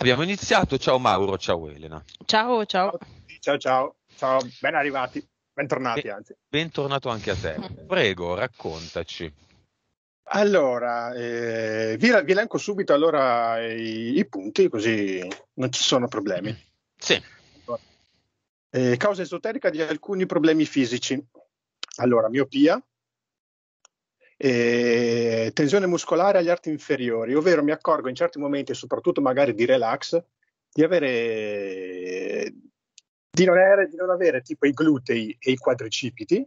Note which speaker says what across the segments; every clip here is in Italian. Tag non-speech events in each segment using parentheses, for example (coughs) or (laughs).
Speaker 1: Abbiamo
Speaker 2: iniziato, ciao Mauro, ciao Elena.
Speaker 3: Ciao, ciao. Ciao, ciao, ciao. ben arrivati, bentornati anzi.
Speaker 2: Bentornato anche a te. Prego, raccontaci.
Speaker 3: Allora, eh, vi, vi, elenco subito allora i, i, punti, così non ci sono problemi. Sì. Eh, causa esoterica di alcuni problemi fisici. Allora, miopia, eh, tensione muscolare agli arti inferiori, ovvero mi accorgo in certi momenti, soprattutto magari di relax, di avere di non avere, di non avere tipo i glutei e i quadricipiti,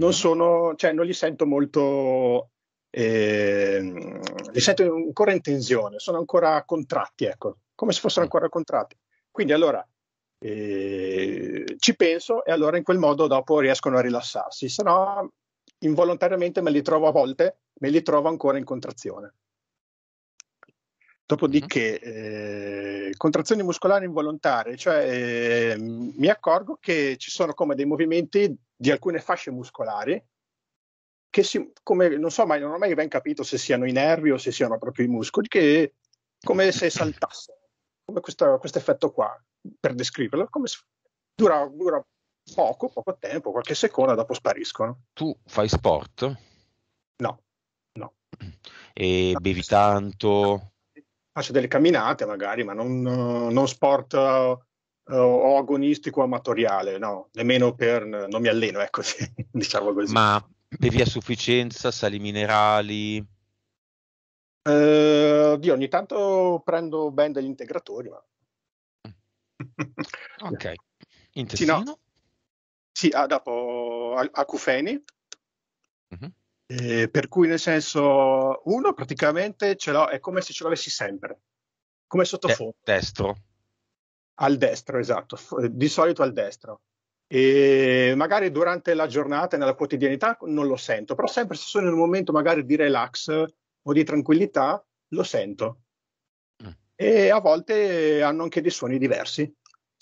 Speaker 3: non sono, cioè non li sento molto eh, li sento ancora in tensione, sono ancora contratti, ecco, come se fossero ancora contratti. Quindi allora eh, ci penso e allora in quel modo dopo riescono a rilassarsi, se no involontariamente me li trovo a volte, me li trovo ancora in contrazione. Dopodiché, mhm. eh, contrazioni muscolari involontarie, cioè eh, mi accorgo che ci sono come dei movimenti di alcune fasce muscolari che si, come, non so mai, non ho mai ben capito se siano i nervi o se siano proprio i muscoli, che come se saltassero, come questo, effetto qua, per descriverlo, come se, dura, dura poco, poco tempo, qualche seconda, dopo spariscono.
Speaker 2: Tu fai sport? No, no. E no, bevi tanto?
Speaker 3: Faccio delle camminate magari, ma non, non sport uh, o agonistico amatoriale, no,
Speaker 2: nemmeno per...
Speaker 3: non mi alleno, ecco, (laughs) sì, diciamo così.
Speaker 2: Ma bevi a sufficienza, sali minerali?
Speaker 3: Eh, oddio, ogni tanto prendo ben degli integratori, ma... ok, intestino? Sì, no. Sì, ah, dopo Acufeni. Mm-hmm. Eh, per cui nel senso, uno praticamente ce l'ho, è come se ce l'avessi sempre, come sottofondo. De- destro. Al destro, esatto, di solito al destro. E magari durante la giornata, nella quotidianità, non lo sento, però sempre se sono in un momento magari di relax o di tranquillità, lo sento. Mm. E a volte hanno anche dei suoni diversi.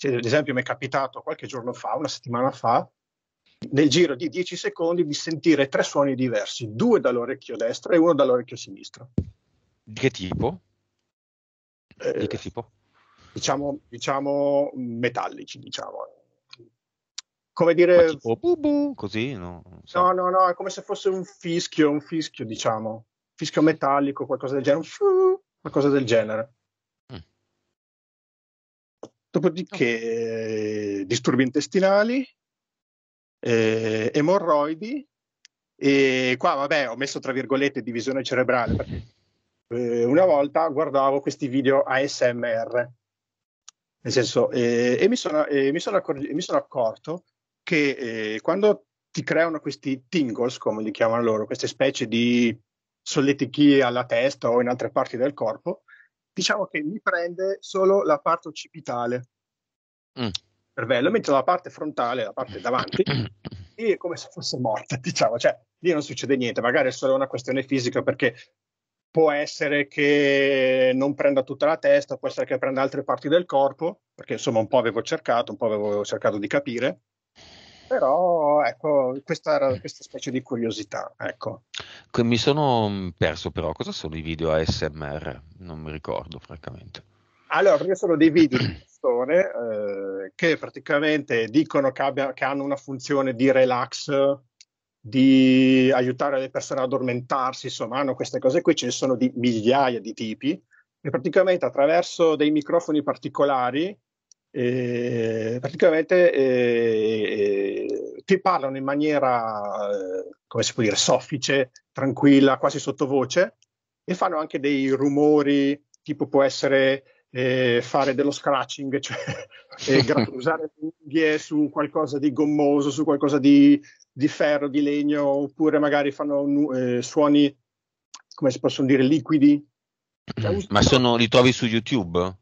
Speaker 3: Cioè, ad esempio, mi è capitato qualche giorno fa, una settimana fa, nel giro di 10 secondi di sentire tre suoni diversi, due dall'orecchio destro e uno dall'orecchio sinistro.
Speaker 2: Di che tipo? Eh, di che tipo?
Speaker 3: Diciamo, diciamo metallici, diciamo. Come dire... Ma tipo bubu,
Speaker 2: così? No?
Speaker 3: So. no, no, no, è come se fosse un fischio, un fischio, diciamo. Fischio metallico, qualcosa del genere. Qualcosa del genere. Dopodiché eh, disturbi intestinali, eh, emorroidi e qua vabbè ho messo tra virgolette divisione cerebrale perché eh, una volta guardavo questi video ASMR, nel senso, eh, e mi sono, mi, sono accor- mi sono, accorto che eh, quando ti creano questi tingles, come li chiamano loro, queste specie di solletichie alla testa o in altre parti del corpo, diciamo che mi prende solo la parte occipitale mm. cervello, mentre la parte frontale, la parte davanti, lì (coughs) è come se fosse morta, diciamo, cioè lì non succede niente, magari è solo una questione fisica perché può essere che non prenda tutta la testa, può essere che prenda altre parti del corpo, perché insomma un po' avevo cercato, un po' avevo cercato di capire, però ecco, questa era questa specie di curiosità. Ecco.
Speaker 2: Mi sono mm, perso però, cosa sono i video ASMR? Non mi ricordo francamente.
Speaker 3: Allora, io sono dei video di persone eh, che praticamente dicono che, abbia, che hanno una funzione di relax di aiutare le persone ad addormentarsi, insomma, hanno queste cose qui, ce ne sono di migliaia di tipi, e praticamente attraverso dei microfoni particolari eh, praticamente eh, ti parlano in maniera, eh, come si può dire, soffice, tranquilla, quasi sottovoce, e fanno anche dei rumori, tipo può essere eh, fare dello scratching, (laughs) cioè (laughs) gra- usare le unghie su qualcosa di gommoso, su qualcosa di, di ferro, di legno, oppure magari fanno suoni, come si possono dire, liquidi. Cioè,
Speaker 2: Ma sono, li trovi su YouTube?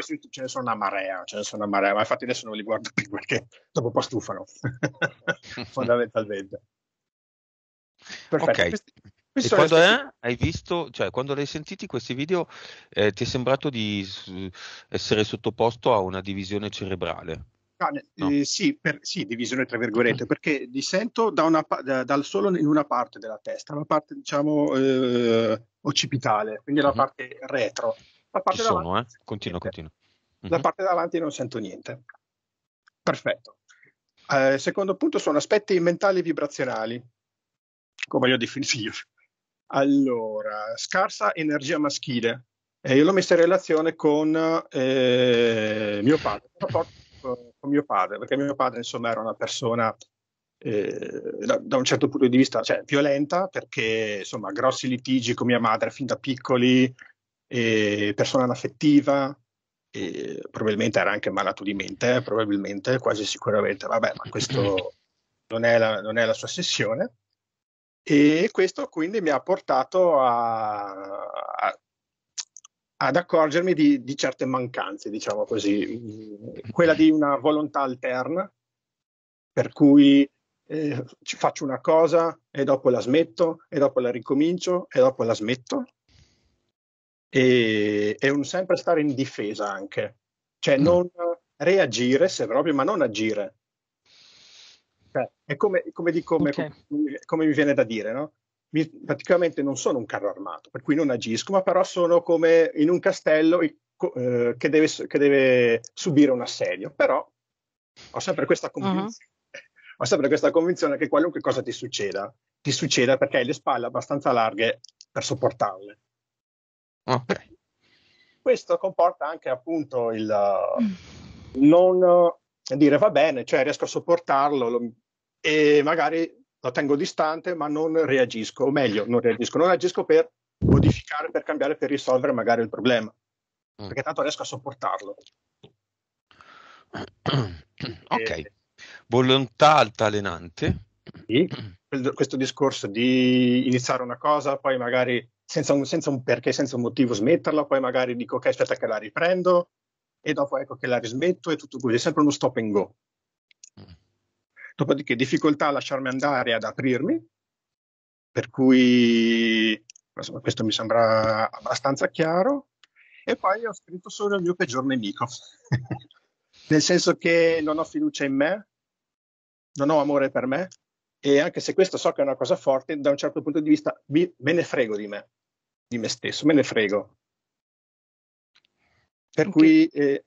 Speaker 3: Travis ce ne sono una marea, ce ne sono una marea, ma infatti adesso non li guardo più perché dopo po' stufano, (laughs) fondamentalmente.
Speaker 2: Perfetto. Okay. Questi, questi e quando, stessi... è, hai visto, cioè, quando li hai sentiti questi video, eh, ti è sembrato di essere sottoposto a una divisione cerebrale?
Speaker 3: Ah, no. eh, sì, per, sì, divisione tra virgolette, perché li sento da una, da, dal solo in una parte della testa, la parte diciamo eh, occipitale, quindi la mhm. parte retro. La parte Ci
Speaker 2: davanti, eh? Continua, continua.
Speaker 3: Uh-huh. La mhm. parte davanti non sento niente. Perfetto. Eh, secondo punto sono aspetti mentali e vibrazionali, come li ho definiti io. Allora, scarsa energia maschile. Eh, io l'ho messa in relazione con eh, mio padre, eh, con mio padre, perché mio padre insomma era una persona eh, da, da, un certo punto di vista cioè, violenta perché insomma grossi litigi con mia madre fin da piccoli eh, persona affettiva, eh, probabilmente era anche malato di mente, eh, probabilmente, quasi sicuramente, vabbè, ma questo (clears throat) non è la, non è la sua sessione. E questo quindi mi ha portato a, a, ad accorgermi di, di, certe mancanze, diciamo così, quella di una volontà alterna, per cui eh, faccio una cosa e dopo la smetto, e dopo la ricomincio, e dopo la smetto, e, è un sempre stare in difesa anche, cioè mm. non reagire se proprio, ma non agire. Cioè, è come, come, dico, okay. come, come, mi viene da dire, no? Mi, praticamente non sono un carro armato, per cui non agisco, ma però sono come in un castello eh, che, deve, che, deve, subire un assedio. Però ho sempre questa mm-hmm. convinzione. Uh-huh. (laughs) Ho sempre questa convinzione che qualunque cosa ti succeda, ti succeda perché hai le spalle abbastanza larghe per sopportarle. Okay. Questo comporta anche appunto il eh, non eh, dire va bene, cioè riesco a sopportarlo lo, e magari lo tengo distante ma non reagisco, o meglio non reagisco, non reagisco per modificare, per cambiare, per risolvere magari il problema, mm. perché tanto riesco a sopportarlo.
Speaker 2: (clears throat) ok, e... volontà altalenante.
Speaker 3: Sì. Questo discorso di iniziare una cosa, poi magari senza un, senza un perché, senza un motivo smetterla, poi magari dico ok aspetta che la riprendo e dopo ecco che la rismetto e tutto così, è sempre uno stop and go. Mm. Dopodiché difficoltà a lasciarmi andare ad aprirmi, per cui insomma, questo mi sembra abbastanza chiaro. E poi ho scritto solo il mio peggior nemico, (laughs) nel senso che non ho fiducia in me, non ho amore per me e anche se questo so che è una cosa forte, da un certo punto di vista me ne frego di me di me stesso, me ne frego. Per okay. cui... Eh,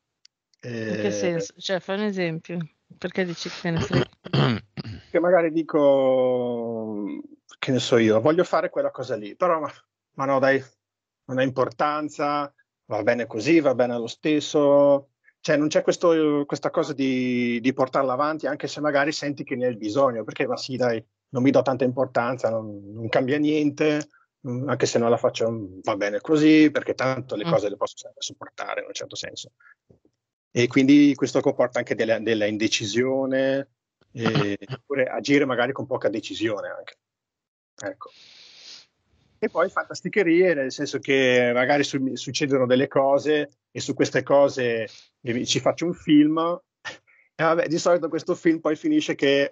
Speaker 3: In che eh, senso?
Speaker 4: Cioè, fai un esempio. Perché dici che ne frega?
Speaker 3: (clears throat) Che magari dico, mm, che ne so io, voglio fare quella cosa lì, però ma, ma no dai, non ha importanza, va bene così, va bene lo stesso. Cioè, non c'è questo, questa cosa di, di, portarla avanti, anche se magari senti che ne hai bisogno, perché ma sì, dai, non mi do tanta importanza, non, non cambia niente, Mm, anche se non la faccio mm, va bene così, perché tanto le mm. cose le posso sopportare in un certo senso. E quindi questo comporta anche della, della indecisione, e, (coughs) oppure agire magari con poca decisione anche. Ecco. E poi fantasticherie, nel senso che magari su, succedono delle cose e su queste cose ci faccio un film (laughs) e vabbè, di solito questo film poi finisce che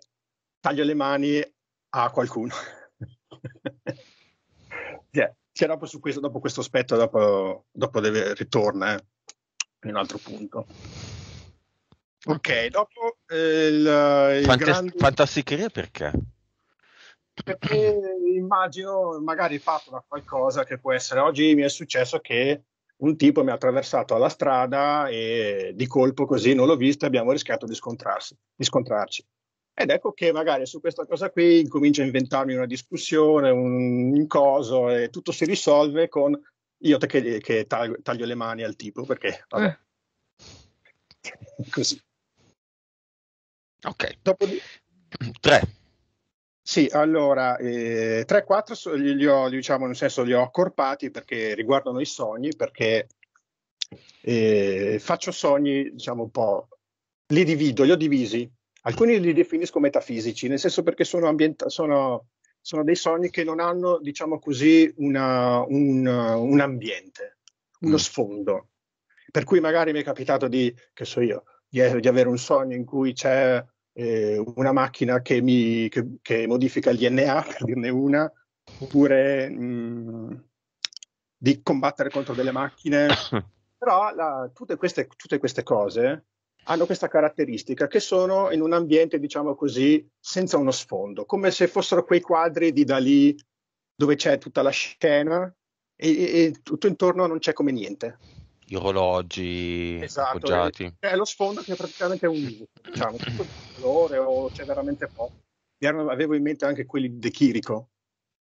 Speaker 3: taglio le mani a qualcuno. Yeah. Cioè, dopo, questo, dopo, questo, aspetto, dopo, dopo deve, ritorna eh, in un altro punto. Ok, dopo eh, il, il Fantas- grande...
Speaker 2: Fantasticheria perché?
Speaker 3: Perché immagino magari fatto da qualcosa che può essere. Oggi mi è successo che un tipo mi ha attraversato alla strada e di colpo così non l'ho visto e abbiamo rischiato di, di scontrarci. Ed ecco che magari su questa cosa qui incomincio a inventarmi una discussione, un, un coso e tutto si risolve con io che, che taglio, taglio, le mani al tipo perché vabbè. Eh. (laughs) Così. Ok. Dopodiché... Tre. Sì, allora, eh, 3-4 so, li, li, ho, diciamo, nel senso, li ho accorpati perché riguardano i sogni, perché eh, faccio sogni, diciamo, un po', li divido, li ho divisi Alcuni li definisco metafisici, nel senso perché sono, ambienta- sono, sono dei sogni che non hanno, diciamo così, una, un, un, ambiente, uno mm. sfondo. Per cui magari mi è capitato di, che so io, di, di avere un sogno in cui c'è eh, una macchina che, mi, che, che, modifica il DNA, per dirne una, oppure mh, mm, di combattere contro delle macchine. (laughs) Però la, tutte, queste, tutte queste cose hanno questa caratteristica che sono in un ambiente, diciamo così, senza uno sfondo, come se fossero quei quadri di Dalì dove c'è tutta la scena e, e tutto intorno non c'è come niente.
Speaker 2: Gli orologi esatto, appoggiati.
Speaker 3: È, è lo sfondo che è praticamente un libro, diciamo, tutto il colore o c'è veramente poco. Avevo in mente anche quelli di Chirico.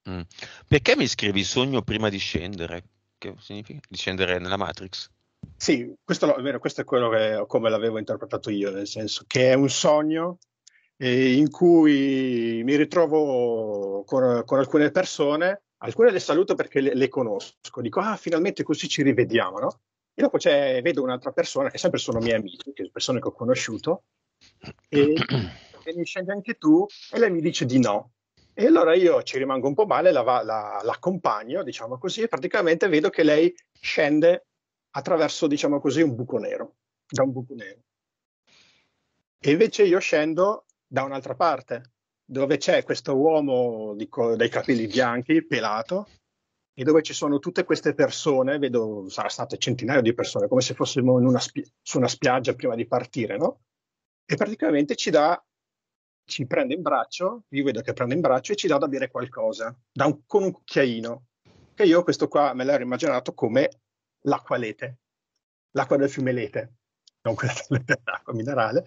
Speaker 2: Mm. Perché mi scrivi sogno prima di scendere? Che significa? Di scendere nella Matrix?
Speaker 3: Sì, questo, è vero, questo è quello che, come l'avevo interpretato io, nel senso che è un sogno eh, in cui mi ritrovo con, con, alcune persone, alcune le saluto perché le, le, conosco, dico ah finalmente così ci rivediamo, no? E dopo vedo un'altra persona, che sempre sono miei amici, che persone che ho conosciuto, e, (clears throat) e mi scendi anche tu e lei mi dice di no. E allora io ci rimango un po' male, la, la, l'accompagno, diciamo così, e praticamente vedo che lei scende attraverso, diciamo così, un buco nero, da un buco nero. E invece io scendo da un'altra parte, dove c'è questo uomo dico, dai capelli bianchi, pelato, e dove ci sono tutte queste persone, vedo, sarà state centinaia di persone, come se fossimo una spi- su una spiaggia prima di partire, no? E praticamente ci dà, ci prende in braccio, io vedo che prende in braccio e ci dà da bere qualcosa, da un, con un cucchiaino. Che io questo qua me l'ero immaginato come l'acqua lete, l'acqua del fiume lete, non quella (laughs) dell'acqua minerale.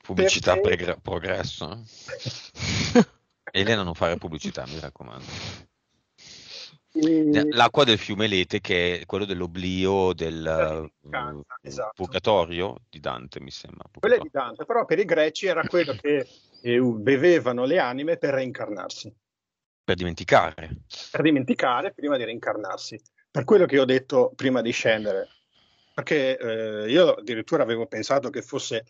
Speaker 2: Pubblicità perché... per progresso. Eh? (laughs) Elena non fare pubblicità, mi raccomando. L'acqua del fiume Lete, che è quello dell'oblio del uh, esatto. purgatorio di Dante, mi sembra.
Speaker 3: Quello di Dante, però per i greci era quello che eh, bevevano le anime per reincarnarsi.
Speaker 2: Per dimenticare.
Speaker 3: Per dimenticare prima di reincarnarsi. Per quello che ho detto prima di scendere, perché eh, io addirittura avevo pensato che fosse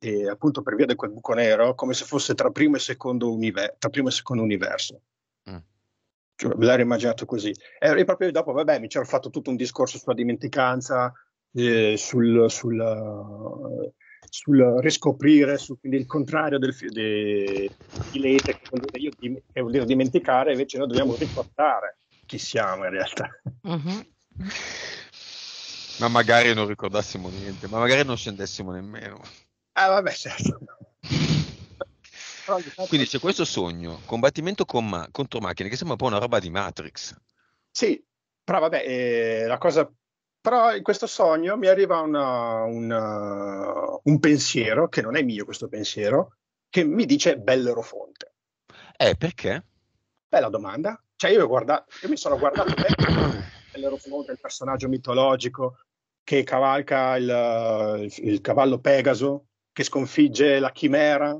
Speaker 3: eh, appunto per via di quel buco nero come se fosse tra primo e secondo, univer- tra primo e secondo universo. Mm. Cioè, me l'ero immaginato così. E proprio dopo, vabbè, mi c'ero fatto tutto un discorso sulla dimenticanza, eh, sul, sul, sul, riscoprire, su, quindi il contrario del fi- di Lete, che vuol dire, dimenticare, invece noi dobbiamo riportare chi siamo in realtà. Mm-hmm.
Speaker 2: Ma magari non ricordassimo niente, ma magari non scendessimo nemmeno.
Speaker 3: Ah, vabbè, certo.
Speaker 2: Quindi c'è questo sogno, combattimento con ma- contro macchine, che sembra un po' una roba di Matrix.
Speaker 3: Sì, però vabbè, eh, la cosa... Però in questo sogno mi arriva una, una, uh, un pensiero, che non è mio questo pensiero, che mi dice Bellerofonte.
Speaker 2: Eh, perché?
Speaker 3: Bella domanda. Cioè io, guarda, io mi sono guardato (coughs) l'Eroflot, il personaggio mitologico che cavalca il, il, il, cavallo Pegaso, che sconfigge la chimera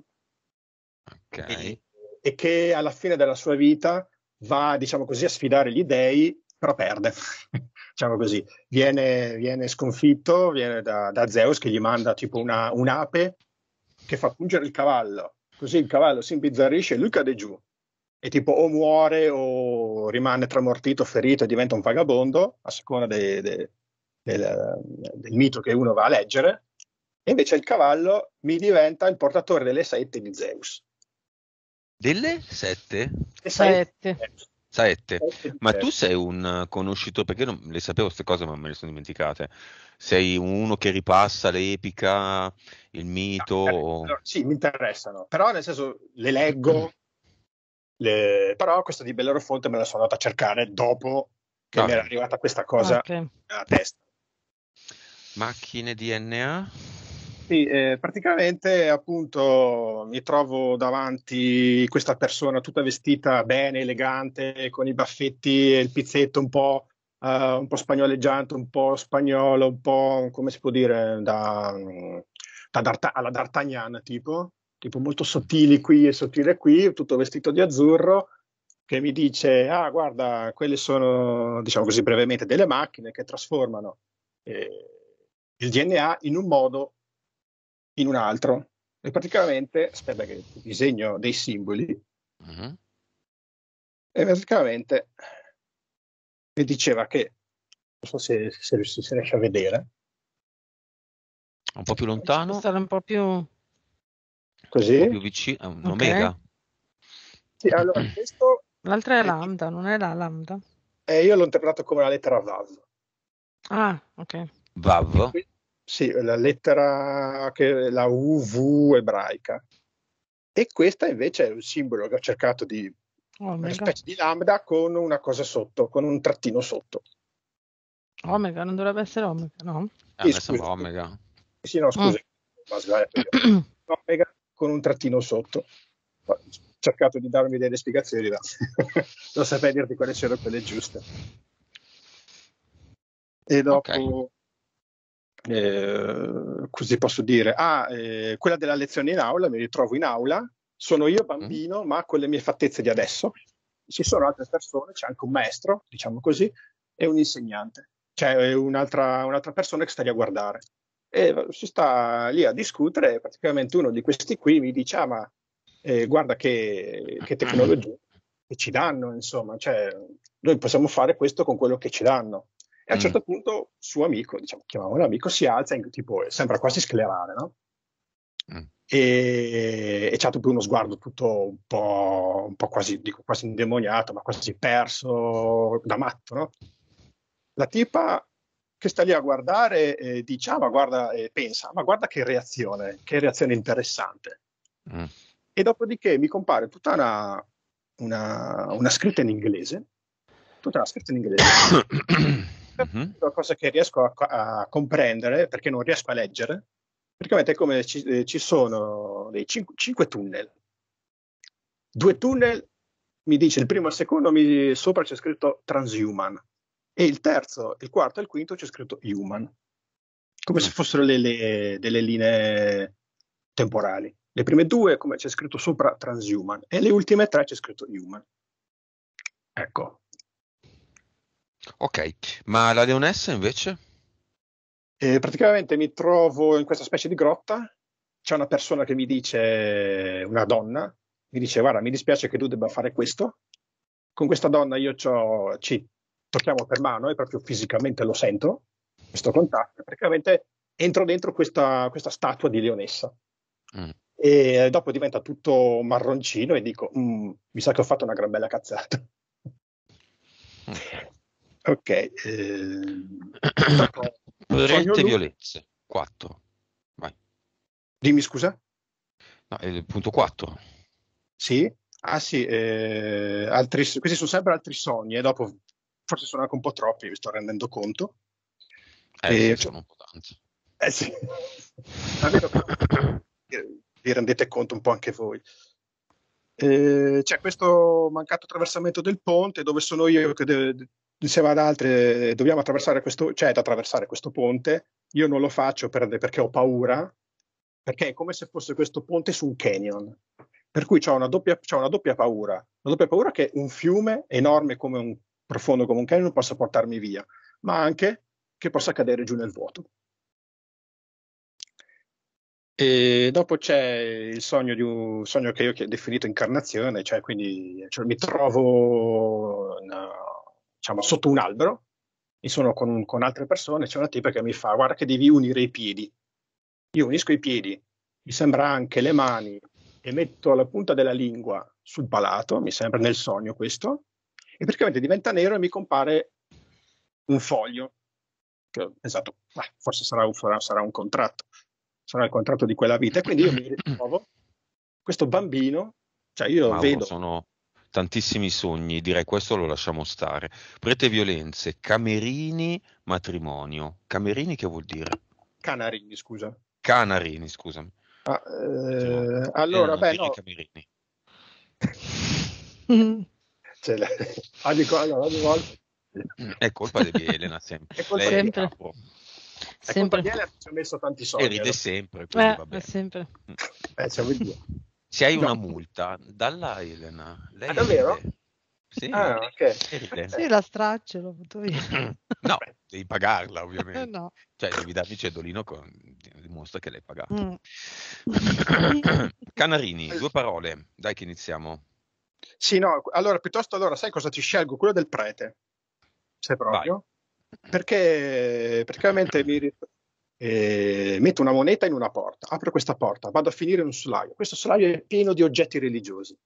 Speaker 3: okay. e, e che alla fine della sua vita va, diciamo così, a sfidare gli dei, però perde. (laughs) diciamo così, viene, viene sconfitto viene da, da, Zeus che gli manda tipo una, un'ape che fa pungere il cavallo, così il cavallo si imbizzarrisce e lui cade giù e tipo o muore o rimane tramortito, ferito e diventa un vagabondo, a seconda de, de, del, del, mito che uno va a leggere, e invece il cavallo mi diventa il portatore delle sette di Zeus.
Speaker 2: Delle sette? Le
Speaker 4: sette.
Speaker 2: sette. Saette, ma tu sei un conoscitore, perché non, le sapevo queste cose ma me le sono dimenticate, sei uno che ripassa l'epica, il mito? No, o...
Speaker 3: sì, mi interessano, però nel senso le leggo, le... Però questa di Bellerofonte me la sono andata a cercare dopo
Speaker 2: che no. mi era arrivata questa cosa okay. a testa. Macchine DNA?
Speaker 3: Sì, eh, praticamente appunto mi trovo davanti questa persona tutta vestita bene, elegante, con i baffetti e il pizzetto un po', uh, un po spagnoleggiante, un po' spagnolo, un po' come si può dire, da, mm, da Darta- alla D'Artagnan tipo, tipo molto sottili qui e sottile qui, tutto vestito di azzurro, che mi dice, ah guarda, quelle sono, diciamo così brevemente, delle macchine che trasformano eh, il DNA in un modo, in un altro. E praticamente, aspetta che disegno dei simboli, uh-huh. e praticamente mi diceva che, non so se, se, se riesce a vedere,
Speaker 2: un po' più lontano. Stare
Speaker 4: un po' più
Speaker 2: Così? Più vicino, un okay. omega.
Speaker 4: Sì, allora, questo... L'altra è lambda, non è la lambda?
Speaker 3: Eh, io l'ho interpretato come la lettera VAV.
Speaker 4: Ah, ok.
Speaker 3: VAV? Sì, la lettera, che, la UV ebraica. E questa invece è un simbolo che ho cercato di... Omega. Una specie di lambda con una cosa sotto, con un trattino sotto.
Speaker 4: Omega, non dovrebbe essere omega, no? Eh,
Speaker 2: sì, scusa, omega.
Speaker 4: Sì, no, scusa.
Speaker 3: Mm. (clears throat) Omega con un trattino sotto. Ho cercato di darmi delle spiegazioni, ma (laughs) non saprei dirti quali sono quelle giuste. E dopo, okay. eh, così posso dire, ah, eh, quella della lezione in aula, mi ritrovo in aula, sono io bambino, mm. ma con le mie fattezze di adesso. Ci sono altre persone, c'è anche un maestro, diciamo così, e un insegnante. Cioè, un'altra, un'altra persona che sta lì a guardare. E si sta lì a discutere, praticamente uno di questi qui mi dice, ah ma eh, guarda che, che tecnologie che ci danno, insomma, cioè, noi possiamo fare questo con quello che ci danno. E a un mm. certo punto suo amico, diciamo, chiamiamolo amico, si alza, in, tipo, sembra quasi sclerare, no? Mm. E, e c'ha proprio uno sguardo tutto un po', un po', quasi, dico quasi indemoniato, ma quasi perso da matto, no? La tipa che sta lì a guardare e dice, ah, ma guarda, e pensa, ma guarda che reazione, che reazione interessante. Mm. E dopodiché mi compare tutta una, una, una scritta in inglese, tutta una scritta in inglese. (coughs) mm La cosa che riesco a, a, comprendere, perché non riesco a leggere, praticamente è come ci, eh, ci sono dei cinque, cinque tunnel. Due tunnel mi dice il primo e il secondo, mi, sopra c'è scritto transhuman e il terzo, il quarto e il quinto c'è scritto human, come se mm. fossero le, le, delle linee temporali. Le prime due, come c'è scritto sopra, transhuman, e le ultime tre c'è scritto human.
Speaker 2: Ecco. Ok, ma la leonessa invece? E eh,
Speaker 3: praticamente mi trovo in questa specie di grotta, c'è una persona che mi dice, una donna, mi dice guarda mi dispiace che tu debba fare questo, con questa donna io ci tocchiamo per mano e proprio fisicamente lo sento, questo contatto, praticamente entro dentro questa, questa statua di leonessa. Mm. E dopo diventa tutto marroncino e dico, mm, mi sa che ho fatto una gran bella cazzata.
Speaker 2: Mm. (laughs) Ok. Eh, Violette violenze, 4. Vai. Dimmi scusa? No, il punto 4.
Speaker 3: Sì? Ah sì, eh, altri, questi sono sempre altri sogni e eh, dopo forse sono anche un po' troppi, mi sto rendendo conto.
Speaker 2: Eh, e, sono un po' tanti.
Speaker 3: Eh sì, vi rendete conto un po' anche voi. Eh, c'è questo mancato attraversamento del ponte dove sono io che de- insieme ad altri dobbiamo attraversare questo, cioè ad attraversare questo ponte. Io non lo faccio per, perché ho paura, perché è come se fosse questo ponte su un canyon. Per cui c'è una, doppia, una doppia paura. Una doppia paura che un fiume enorme come un profondo come un canyon possa portarmi via, ma anche che possa cadere giù nel vuoto. E dopo c'è il sogno, di un, sogno che io ho definito incarnazione, cioè quindi cioè mi trovo una, diciamo, sotto un albero e sono con, con altre persone, c'è una tipa che mi fa guarda che devi unire i piedi. Io unisco i piedi, mi sembra anche le mani e metto la punta della lingua sul palato, mi sembra nel sogno questo, e praticamente diventa nero e mi compare un foglio. Che ho pensato, ah, forse sarà un, sarà un contratto, sarà il contratto di quella vita. E quindi io mi ritrovo questo bambino, cioè io Mauro, vedo.
Speaker 2: Sono tantissimi sogni, direi questo lo lasciamo stare. Prete violenze, Camerini, matrimonio. Camerini che vuol dire?
Speaker 3: Canarini, scusa.
Speaker 2: Canarini, scusami. Ah,
Speaker 3: eh, allora, eh, beh, no. Camerini.
Speaker 4: (laughs) Cioè, la... (laughs) ogni, allora, ogni volta...
Speaker 2: È colpa di Elena sempre.
Speaker 4: È colpa, sempre. È sempre. di Elena ci ha messo tanti soldi. E ride allora. Eh, sempre, quindi eh, sempre.
Speaker 2: (laughs) Eh, Se hai no. una multa, dalla Elena. Lei ah, davvero? Sì, ah, okay. sì, la
Speaker 4: straccia l'ho (clears throat)
Speaker 2: No, devi pagarla ovviamente. no. Cioè, devi darmi cedolino con... dimostra che l'hai pagata. Mm. (clears throat) Canarini, due parole. Dai che iniziamo.
Speaker 3: Sì, no, allora piuttosto, allora, sai cosa ti scelgo? Quello del prete, se proprio. Vai. Perché praticamente mi, eh, metto una moneta in una porta, apro questa porta, vado a finire in un solaio. Questo solaio è pieno di oggetti religiosi,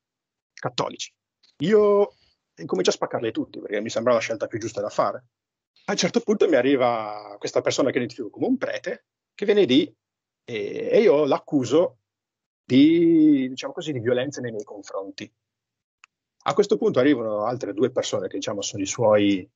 Speaker 3: cattolici. Io incomincio a spaccarle tutti perché mi sembra la scelta più giusta da fare. A un certo punto mi arriva questa persona che identifico come un prete che viene lì e, eh, e io l'accuso di, diciamo così, di violenza nei miei confronti. A questo punto arrivano altre due persone che diciamo sono i suoi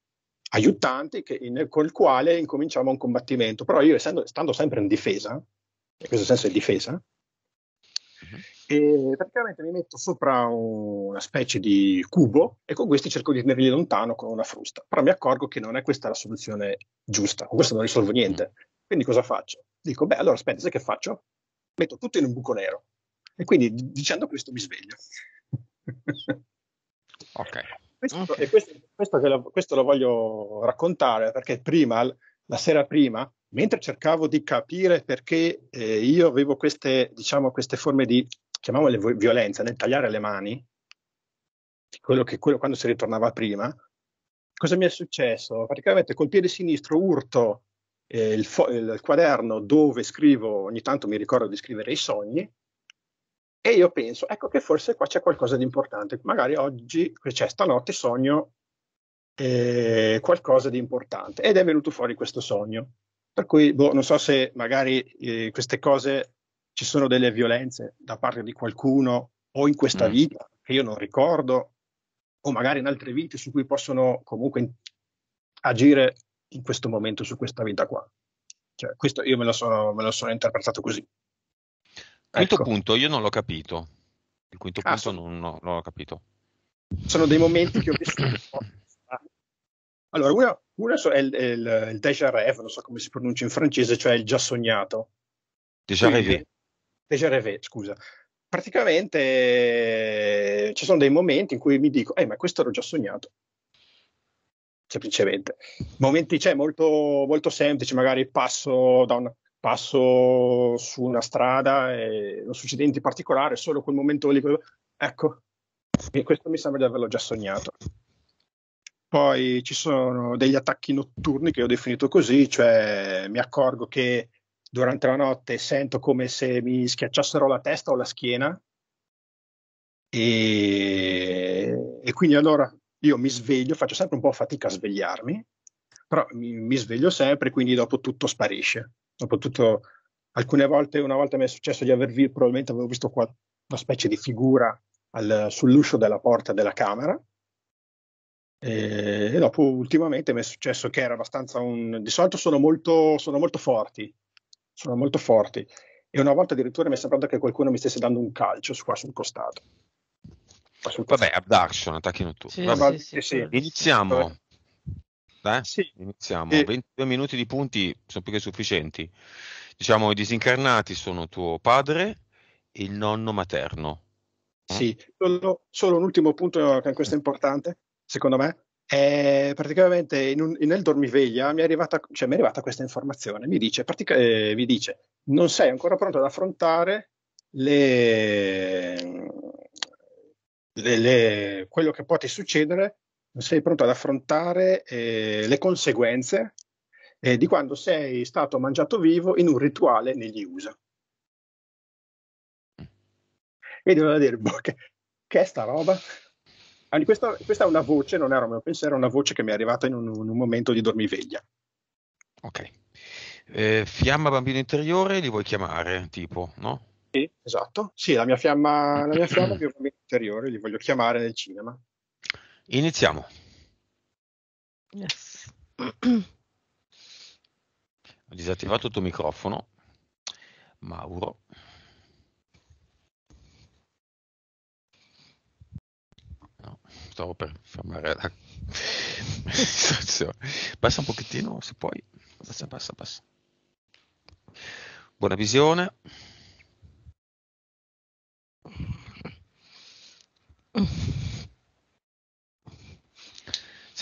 Speaker 3: aiutanti che, in, con il quale incominciamo un combattimento. Però io essendo, stando sempre in difesa, in questo senso è difesa, mhm. e praticamente mi metto sopra una specie di cubo e con questi cerco di tenerli lontano con una frusta. Però mi accorgo che non è questa la soluzione giusta, con questo non risolvo niente. Mm. Quindi cosa faccio? Dico, beh, allora aspetta, sai che faccio? Metto tutto in un buco nero. E quindi dicendo questo mi sveglio. (laughs) Okay. Questo, okay. E questo, questo, lo, questo, lo, voglio raccontare perché prima, la sera prima, mentre cercavo di capire perché eh, io avevo queste, diciamo, queste forme di, chiamiamole violenza, nel tagliare le mani, quello che quello quando si ritornava prima, cosa mi è successo? Praticamente col piede sinistro urto eh, il, fo- il, quaderno dove scrivo, ogni tanto mi ricordo di scrivere i sogni, e io penso, ecco che forse qua c'è qualcosa di importante, magari oggi, cioè stanotte sogno eh, qualcosa di importante ed è venuto fuori questo sogno. Per cui boh, non so se magari eh, queste cose ci sono delle violenze da parte di qualcuno o in questa mm. vita che io non ricordo o magari in altre vite su cui possono comunque in- agire in questo momento su questa vita qua. Cioè, questo io me lo sono, me lo sono
Speaker 2: interpretato così. Quinto ecco. punto, io non l'ho capito. Il quinto ah, punto non, non, l'ho capito.
Speaker 3: Sono dei momenti che ho visto. Allora, uno, uno è il, il, il déjà rêve, non so come si pronuncia in francese, cioè il già sognato. Déjà rêve. Déjà rêve, scusa. Praticamente eh, ci sono dei momenti in cui mi dico, eh, ma questo l'ho già sognato semplicemente. Momenti cioè, molto, molto semplici, magari passo da una passo su una strada e non succede niente particolare, solo quel momento lì. Ecco, e questo mi sembra di averlo già sognato. Poi ci sono degli attacchi notturni che ho definito così, cioè mi accorgo che durante la notte sento come se mi schiacciassero la testa o la schiena e, e quindi allora io mi sveglio, faccio sempre un po' fatica a svegliarmi, però mi, mi sveglio sempre, e quindi dopo tutto sparisce. Soprattutto alcune volte, una volta mi è successo di aver visto, probabilmente avevo visto qua una specie di figura al, sull'uscio della porta della camera. E, e dopo ultimamente mi è successo che era abbastanza un... Di solito sono molto, sono molto forti, sono molto forti. E una volta addirittura mi è sembrato che qualcuno mi stesse dando un calcio qua sul costato.
Speaker 2: Vabbè, abduction, attacchi notturni. Sì, sì, sì, Iniziamo eh? Sì. Iniziamo. E... 22 minuti di punti sono più che sufficienti. Diciamo, i disincarnati sono tuo padre e il nonno materno. Eh? Sì,
Speaker 3: solo, solo un ultimo punto, che questo è importante, secondo me. Eh, praticamente in un, nel dormiveglia mi è, arrivata, cioè, mi è arrivata questa informazione. Mi dice, pratica, eh, mi dice, non sei ancora pronto ad affrontare le, le, le, quello che può ti succedere sei pronto ad affrontare eh, le conseguenze eh, di quando sei stato mangiato vivo in un rituale negli USA. E doveva dire, boh, che, che è sta roba? Questa, questa, è una voce, non era un mio pensiero, è una voce che mi è arrivata in un, in un momento di
Speaker 2: dormiveglia. Ok. Eh, fiamma bambino interiore li vuoi chiamare, tipo, no? Sì,
Speaker 3: esatto. Sì, la mia fiamma, la mia fiamma (clears throat) bambino interiore li voglio chiamare nel cinema. Iniziamo. Yes. Ho
Speaker 2: disattivato il tuo microfono, Mauro. No, stavo per fermare la situazione. Passa un pochettino, se puoi. Passa, passa, passa. Buona visione. Mm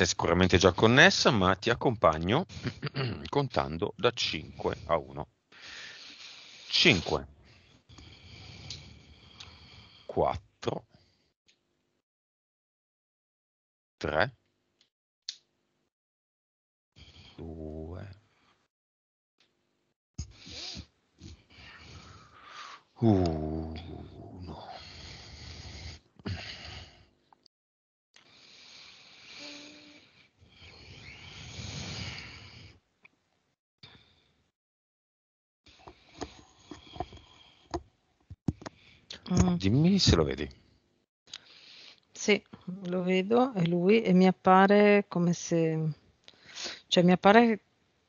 Speaker 2: sei sicuramente già connessa, ma ti accompagno (clears throat) contando da 5 a 1. 5, 4,
Speaker 1: 3, 2,
Speaker 2: 1. Mm. Dimmi se lo vedi.
Speaker 4: Sì, lo vedo, è lui e mi appare come se... cioè mi appare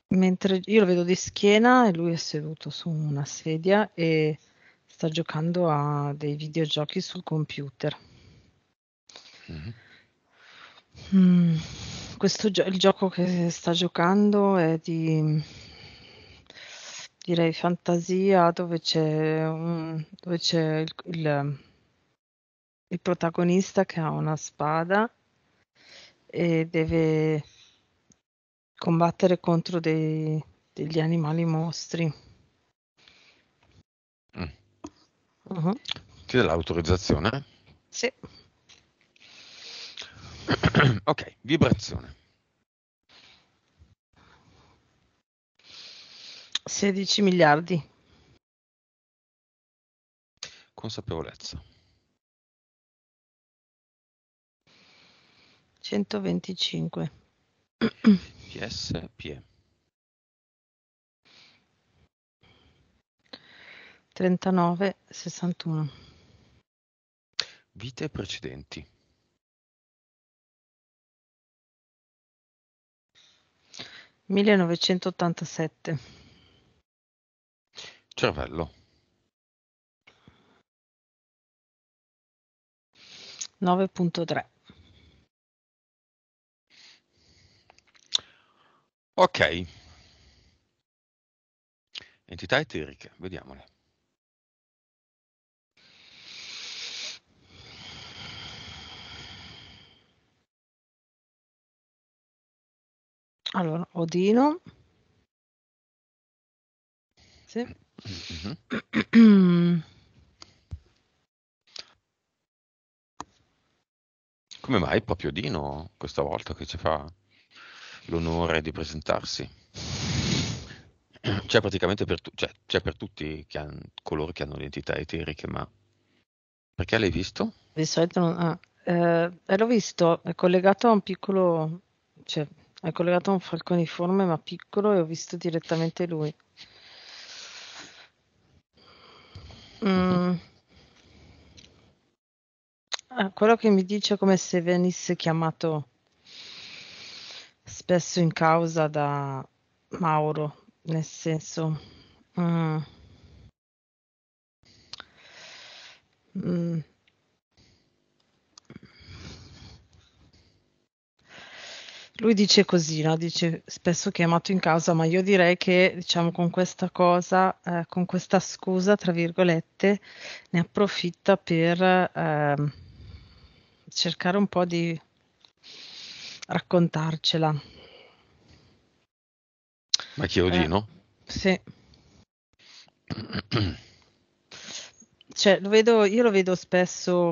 Speaker 4: mentre io lo vedo di schiena e lui è seduto su una sedia e sta giocando a dei videogiochi sul computer. Mm-hmm. Mm, questo gio- il gioco che sta giocando è di direi fantasia dove c'è, un, dove c'è il, il, il protagonista che ha una spada e deve combattere contro dei, degli animali mostri. Mm. Uh-huh.
Speaker 2: Ti dà l'autorizzazione?
Speaker 4: Sì. (clears throat)
Speaker 2: ok, vibrazione.
Speaker 4: 16 miliardi.
Speaker 1: Consapevolezza. 125.
Speaker 2: PSP.
Speaker 4: 39, 61.
Speaker 2: Vite
Speaker 1: precedenti.
Speaker 4: Millenovecentottantasette cervello. 9.3.
Speaker 2: Ok. Entità eteriche, vediamole.
Speaker 1: Allora, Odino. Sì.
Speaker 2: Mm-hmm. Come mai proprio Dino questa volta che ci fa l'onore di presentarsi? C'è praticamente per, tu- cioè, c'è per tutti che han- coloro che hanno identità eteriche, ma perché l'hai visto?
Speaker 4: Di solito non... ah, eh, l'ho visto, è collegato a un piccolo, cioè, è collegato a un falconiforme ma piccolo e ho visto direttamente lui. Mh. Mm. Ah, quello che mi dice è come se venisse chiamato spesso in causa da Mauro, nel senso, mhmm Mh. Mm. Lui dice così, no? dice spesso che è amato in causa, ma io direi che diciamo, con questa cosa, eh, con questa scusa, tra virgolette, ne approfitta per eh, cercare un po' di raccontarcela.
Speaker 2: Ma chi Odino?
Speaker 4: Eh, sì. (clears throat) cioè, lo vedo, io lo vedo spesso...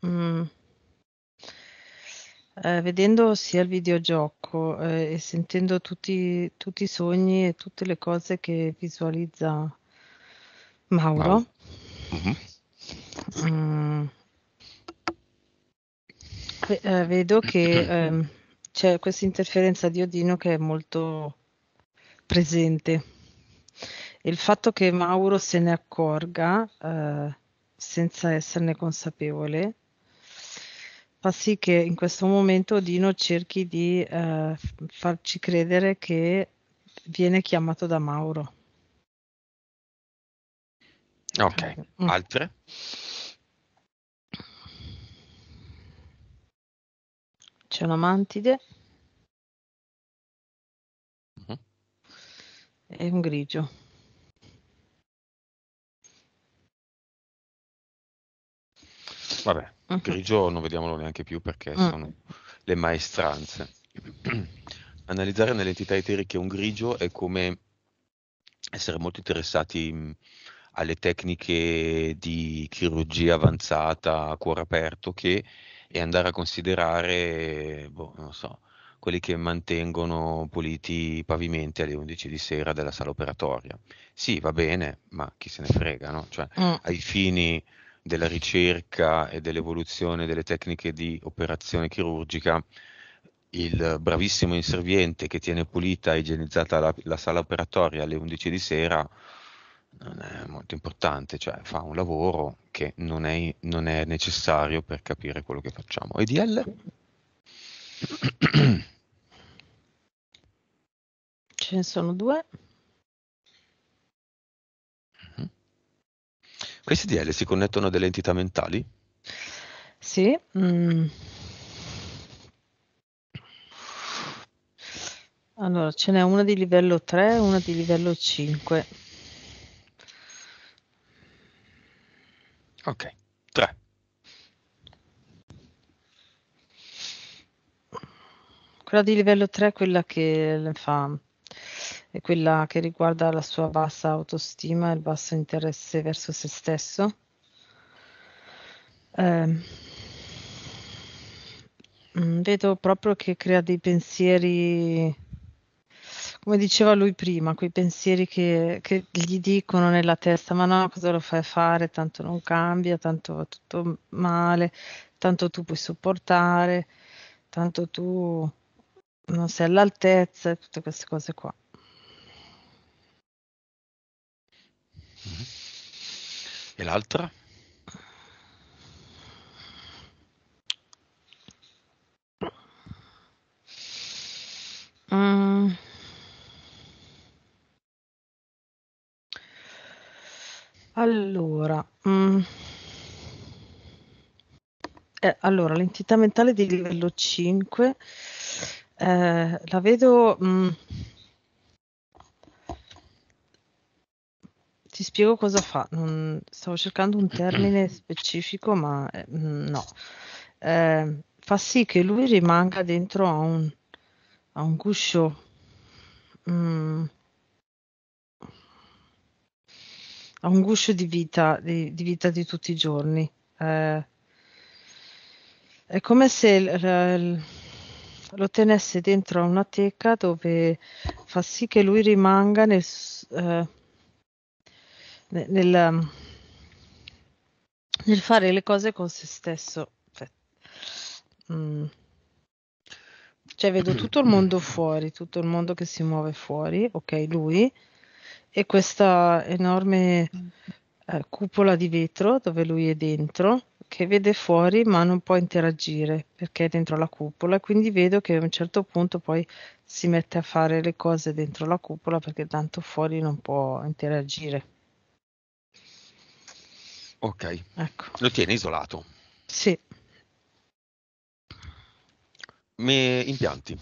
Speaker 4: Mh, mm, eh, vedendo sia il videogioco eh, e sentendo tutti, tutti, i sogni e tutte le cose che visualizza Mauro, wow. Mhm. mm, eh, vedo che (clears throat) ehm, c'è questa interferenza di Odino che è molto presente. E il fatto che Mauro se ne accorga eh, senza esserne consapevole fa sì che in questo momento Dino cerchi di eh, farci credere che viene chiamato da Mauro. Ok, mm. altre? C'è una mantide È mm-hmm. un grigio.
Speaker 2: Vabbè, uh-huh. Mhm. grigio non vediamolo neanche più perché uh-huh. sono le maestranze. (clears throat) Analizzare nelle entità eteriche un grigio è come essere molto interessati mm, alle tecniche di chirurgia avanzata a cuore aperto che e andare a considerare, boh, non so, quelli che mantengono puliti i pavimenti alle 11 di sera della sala operatoria. Sì, va bene, ma chi se ne frega, no? Cioè, mm. ai fini della ricerca e dell'evoluzione delle tecniche di operazione chirurgica, il bravissimo inserviente che tiene pulita e igienizzata la, la, sala operatoria alle 11 di sera non è molto importante, cioè fa un lavoro che non è, non è necessario per capire quello che facciamo. EDL?
Speaker 4: Ce ne sono due.
Speaker 2: Ai SDL si connettono a delle entità mentali?
Speaker 4: Sì. mm. Allora, ce n'è una di livello 3 e una di livello 5. Ok, 3. Quella di livello 3 è quella che fa è quella che riguarda la sua bassa autostima e il basso interesse verso se stesso. Eh, vedo proprio che crea dei pensieri, come diceva lui prima, quei pensieri che, che gli dicono nella testa, ma no, cosa lo fai fare, tanto non cambia, tanto va tutto male, tanto tu puoi sopportare, tanto tu non sei all'altezza, tutte queste cose qua. E l'altra? Mm. Allora, mm. eh, allora, l'entità mentale di livello 5 eh, la vedo... Mm ti spiego cosa fa. Non, stavo cercando un termine (clears throat) specifico, ma eh, no. Eh, fa sì che lui rimanga dentro a un, a un guscio. Mm, a un guscio di vita di, di, vita di tutti i giorni. Eh, è come se l, l, lo tenesse dentro a una teca dove fa sì che lui rimanga nel, eh, nel, ehm, nel fare le cose con se stesso. Cioè, mm. cioè vedo (clears throat) tutto il mondo fuori, tutto il mondo che si muove fuori, ok, lui, e questa enorme eh, cupola di vetro dove lui è dentro, che vede fuori ma non può interagire perché è dentro la cupola, quindi vedo che a un certo punto poi si mette a fare le cose dentro la cupola perché tanto fuori non può interagire.
Speaker 2: Ok. Ecco. Lo tiene isolato. Sì. Mi impianti.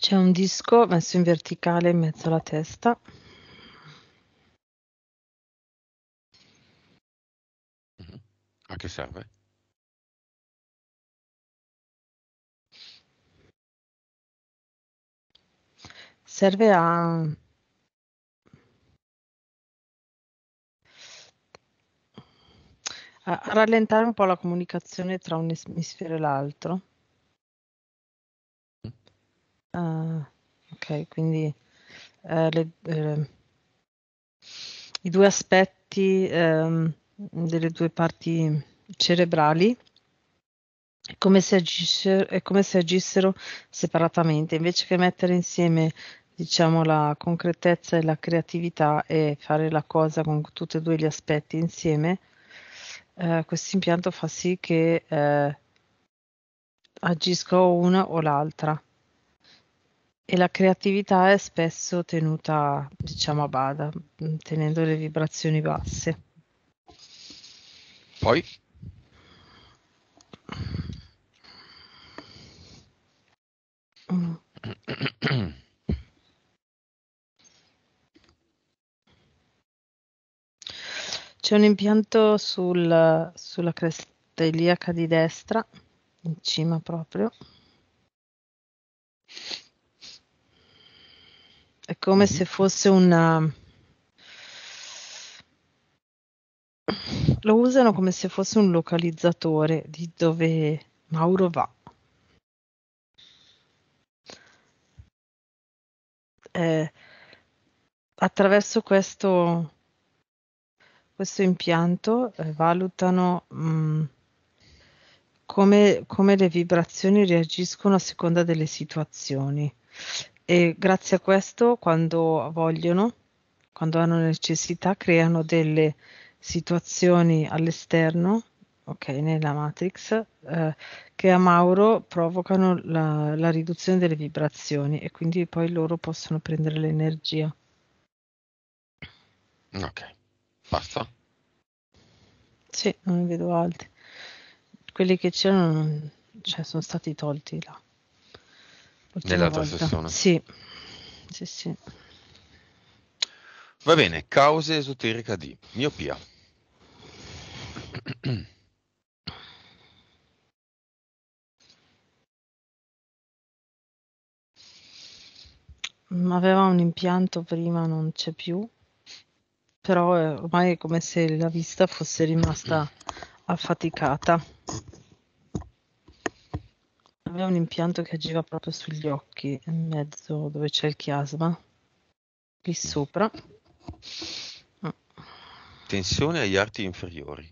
Speaker 4: C'è un disco messo in verticale in mezzo alla testa.
Speaker 1: mm A che serve?
Speaker 4: serve a a rallentare un po' la comunicazione tra un emisfero e l'altro. Uh, ok, quindi uh, le, uh, i due aspetti um, delle due parti cerebrali è come, se agissero, come se agissero separatamente, invece che mettere insieme diciamo la concretezza e la creatività e fare la cosa con tutti e due gli aspetti insieme, eh, questo impianto fa sì che eh, agisco una o l'altra e la creatività è spesso tenuta, diciamo, a bada, mm, tenendo le vibrazioni basse.
Speaker 2: Poi? Mm. (clears throat)
Speaker 4: C'è un impianto sul, sulla cresta iliaca di destra, in cima proprio. È come mhm. se fosse una... Lo usano come se fosse un localizzatore di dove Mauro va. Eh, attraverso questo questo impianto eh, valutano mh, mm, come, come, le vibrazioni reagiscono a seconda delle situazioni e grazie a questo quando vogliono, quando hanno necessità, creano delle situazioni all'esterno, ok, nella matrix, eh, che a Mauro provocano la, la riduzione delle vibrazioni e quindi poi loro possono prendere l'energia.
Speaker 1: Ok. Basta.
Speaker 4: Sì, non ne vedo altri. Quelli che c'erano cioè, sono stati tolti là. Nell'altra volta. sessione. Sì. sì, sì.
Speaker 2: Va bene, cause esoterica di miopia.
Speaker 4: Aveva un impianto prima, non c'è più però eh, ormai è come se la vista fosse rimasta affaticata. Aveva un impianto che agiva proprio sugli occhi, in mezzo dove c'è il chiasma, qui sopra.
Speaker 2: Tensione agli arti inferiori.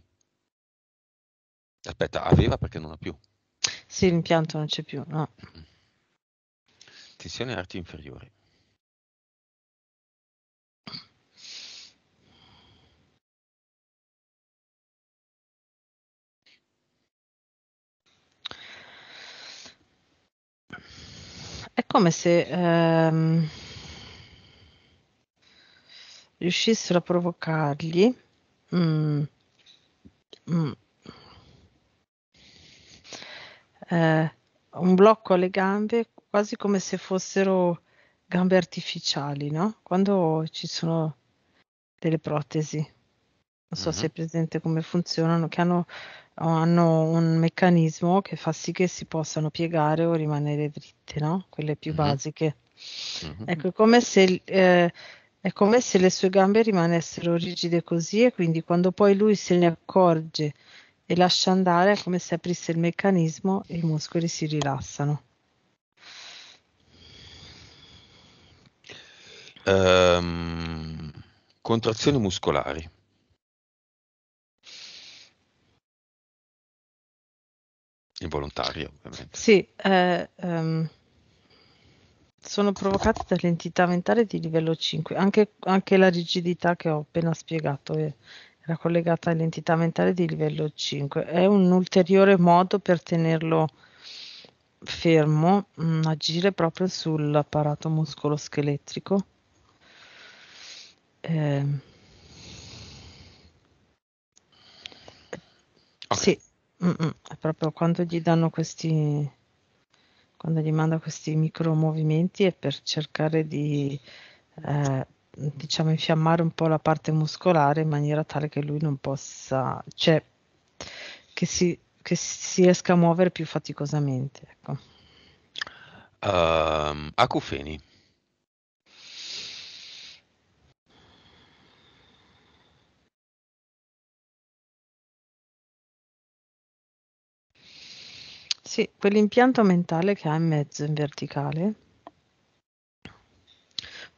Speaker 2: Aspetta, aveva perché non ha più.
Speaker 4: Sì, l'impianto non c'è più, no. Mm.
Speaker 2: Tensione agli arti inferiori.
Speaker 4: È come se ehm, riuscissero a provocargli. Mm, mm, eh, un blocco alle gambe quasi come se fossero gambe artificiali, no? Quando ci sono delle protesi non so mm-hmm. se è presente come funzionano, che hanno, hanno, un meccanismo che fa sì che si possano piegare o rimanere dritte, no? quelle più mm-hmm. basiche. Mm-hmm. Ecco, è come, se, eh, è come se le sue gambe rimanessero rigide così e quindi quando poi lui se ne accorge e lascia andare è come se aprisse il meccanismo e i muscoli si rilassano.
Speaker 2: Um, contrazioni muscolari. involontario.
Speaker 4: Ovviamente. Sì, eh, um, sono provocate dall'entità mentale di livello 5, anche, anche la rigidità che ho appena spiegato è, era collegata all'entità mentale di livello 5, è un ulteriore modo per tenerlo fermo, mh, mm, agire proprio sull'apparato muscoloscheletrico. Eh, Okay. Sì, Mh-mh, è proprio quando gli danno questi quando gli manda questi micro movimenti è per cercare di, ehm, diciamo infiammare un po' la parte muscolare in maniera tale che lui non possa cioè che si che si riesca a muovere più faticosamente, ecco.
Speaker 2: Uhm, acufeni.
Speaker 4: Sì, quell'impianto mentale che ha in mezzo, in verticale,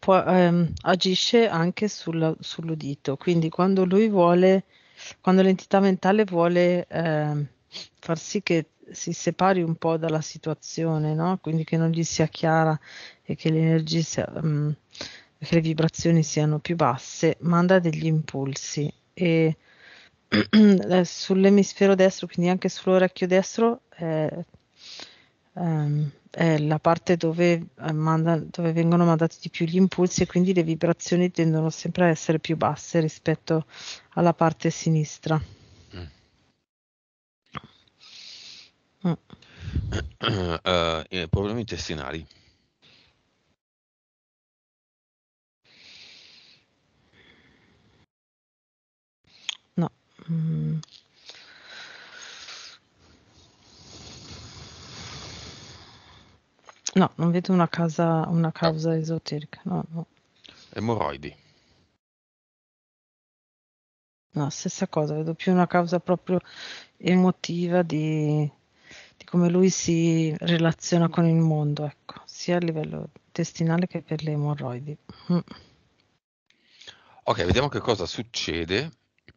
Speaker 4: può, ehm, agisce anche sulla, sull'udito. Quindi quando lui vuole, quando l'entità mentale vuole ehm, far sì che si separi un po' dalla situazione, no? quindi che non gli sia chiara e che l'energia sia, um, che le vibrazioni siano più basse, manda degli impulsi e (clears throat) Eh, sull'emisfero destro, quindi anche sull'orecchio destro, è, ehm, è la parte dove, eh, manda, dove, vengono mandati di più gli impulsi e quindi le vibrazioni tendono sempre a essere più basse rispetto alla parte sinistra. Mm. Mm.
Speaker 2: Uh, problemi intestinali.
Speaker 4: Mm-hmm. No, non vedo una, casa, una causa esoterica. No, no.
Speaker 2: Emoroidi.
Speaker 4: No, stessa cosa, vedo più una causa proprio emotiva di, di come lui si relaziona con il mondo, ecco, sia a livello intestinale che per le emorroidi. Mm.
Speaker 2: Ok, vediamo che cosa succede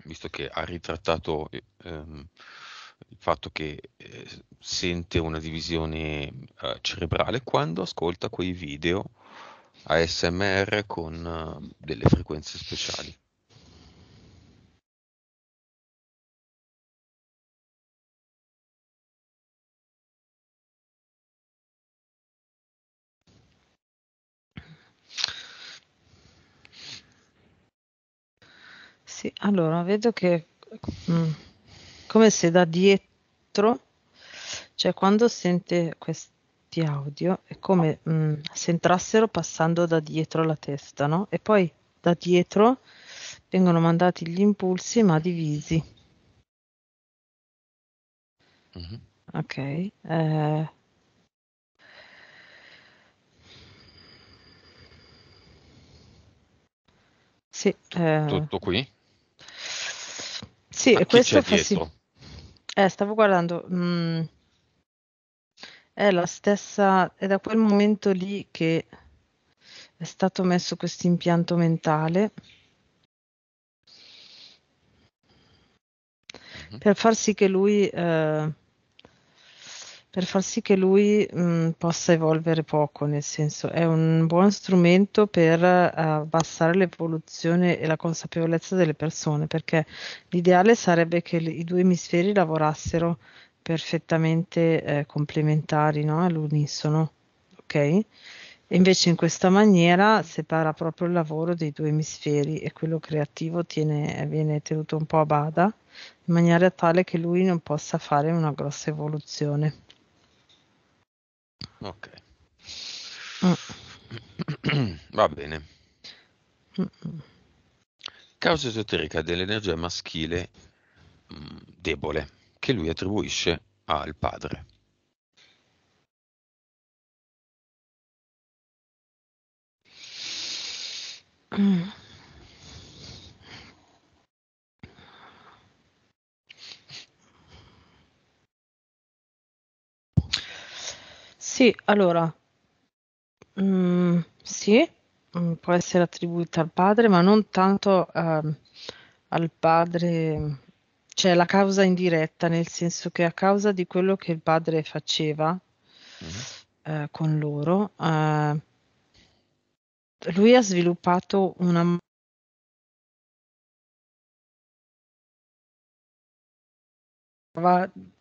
Speaker 2: visto che ha ritrattato eh, ehm, il fatto che eh, sente una divisione eh, cerebrale quando ascolta quei video ASMR con eh, delle frequenze speciali.
Speaker 4: Sì, allora vedo che mm, come se da dietro, cioè quando sente questi audio, è come mm, se entrassero passando da dietro la testa, no? E poi da dietro vengono mandati gli impulsi ma divisi. Mm-hmm. Ok. Eh, Sì, eh, tutto qui? Sì, Ma questo fa sì. Eh, stavo guardando. Mm. È la stessa, è da quel momento lì che è stato messo questo impianto mentale mhm. per far sì che lui eh, per far sì che lui mh, mm, possa evolvere poco, nel senso è un buon strumento per eh, abbassare l'evoluzione e la consapevolezza delle persone, perché l'ideale sarebbe che i due emisferi lavorassero perfettamente eh, complementari no? all'unisono, ok? Invece in questa maniera separa proprio il lavoro dei due emisferi e quello creativo tiene, eh, viene tenuto un po' a bada in maniera tale che lui non possa fare una grossa evoluzione.
Speaker 2: Ok. Mm. Va bene. Mm. Causa esoterica dell'energia maschile mh, mm, debole che lui attribuisce al padre.
Speaker 1: Mm.
Speaker 4: Sì, allora, mhmm, sì, mm, può essere attribuita al padre, ma non tanto, uhm, al padre cioè la causa indiretta, nel senso che a causa di quello che il padre faceva mh mm-hmm. eh, con loro, uhm
Speaker 1: lui ha sviluppato una m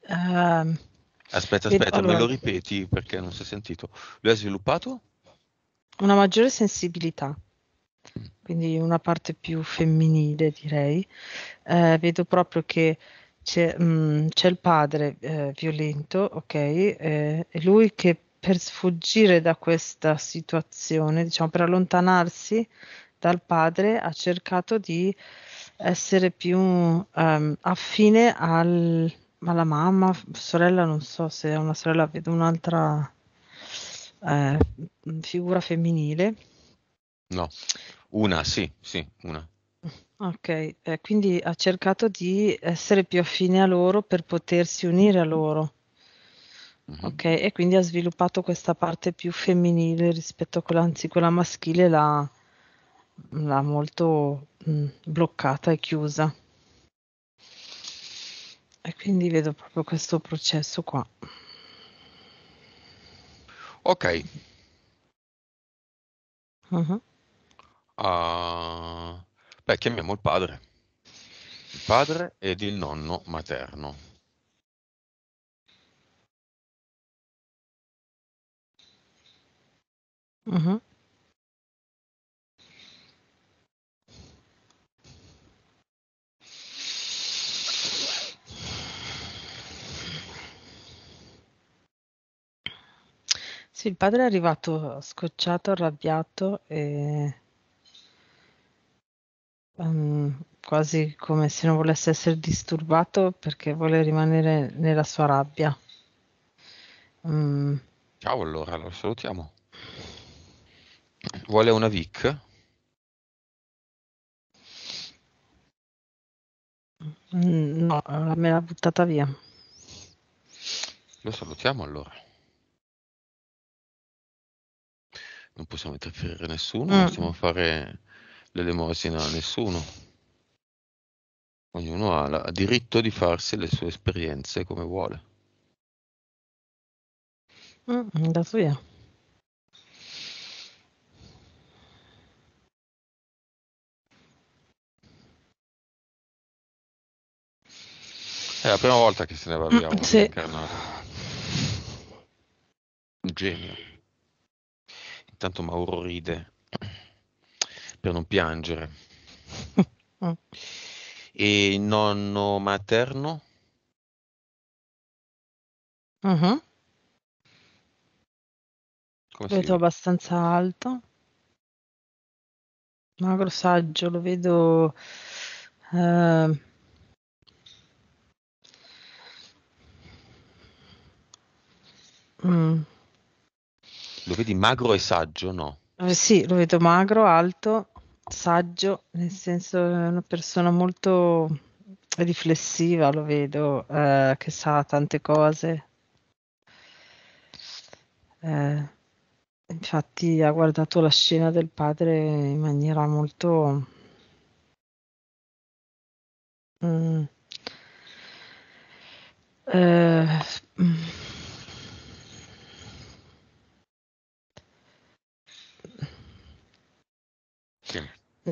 Speaker 4: ehm, Aspetta, aspetta, allora, me lo
Speaker 2: ripeti perché non si è sentito. Lui ha sviluppato?
Speaker 4: Una maggiore sensibilità, quindi una parte più femminile direi. Eh, vedo proprio che c'è, mh, mm, c'è il padre eh, violento, ok? Eh, e lui che per sfuggire da questa situazione, diciamo per allontanarsi dal padre, ha cercato di essere più um, affine al, ma la mamma, sorella, non so se è una sorella, vedo un'altra eh, figura femminile.
Speaker 2: No, una, sì, sì, una.
Speaker 4: Ok, eh, quindi ha cercato di essere più affine a loro per potersi unire a loro. Mm-hmm. Ok, e quindi ha sviluppato questa parte più femminile rispetto a quella, anzi quella maschile l'ha, l'ha molto mh, mm, bloccata e chiusa. E quindi vedo proprio questo processo qua. Ok. Uh-huh.
Speaker 2: Uh, beh, chiamiamo il padre. Il padre ed il nonno materno.
Speaker 1: Uh-huh.
Speaker 4: Sì, il padre è arrivato scocciato, arrabbiato e ehm, quasi come se non volesse essere disturbato perché vuole rimanere nella sua rabbia. Mm,
Speaker 2: Ciao allora, lo salutiamo. Vuole una Vic?
Speaker 4: Mm, no, me l'ha buttata via.
Speaker 2: Lo salutiamo allora. non possiamo interferire nessuno, mm. non possiamo fare l'elemosina a nessuno. Ognuno ha, la, ha diritto di farsi le sue esperienze come vuole.
Speaker 4: Mm, andato via.
Speaker 2: È la prima volta che se ne va via mm, un sì. incarnato. Un genio. Intanto Mauro ride per non piangere. (laughs) Ah. e nonno materno?
Speaker 1: Uh-huh.
Speaker 4: Mm-hmm. vedo abbastanza alto. Magro saggio, lo vedo... Eh, mm.
Speaker 2: Lo vedi magro e saggio, no?
Speaker 4: Eh, sì, lo vedo magro, alto, saggio, nel senso è una persona molto riflessiva, lo vedo, eh, che sa tante cose. Eh, infatti ha guardato la scena del padre in maniera molto... Mm, eh,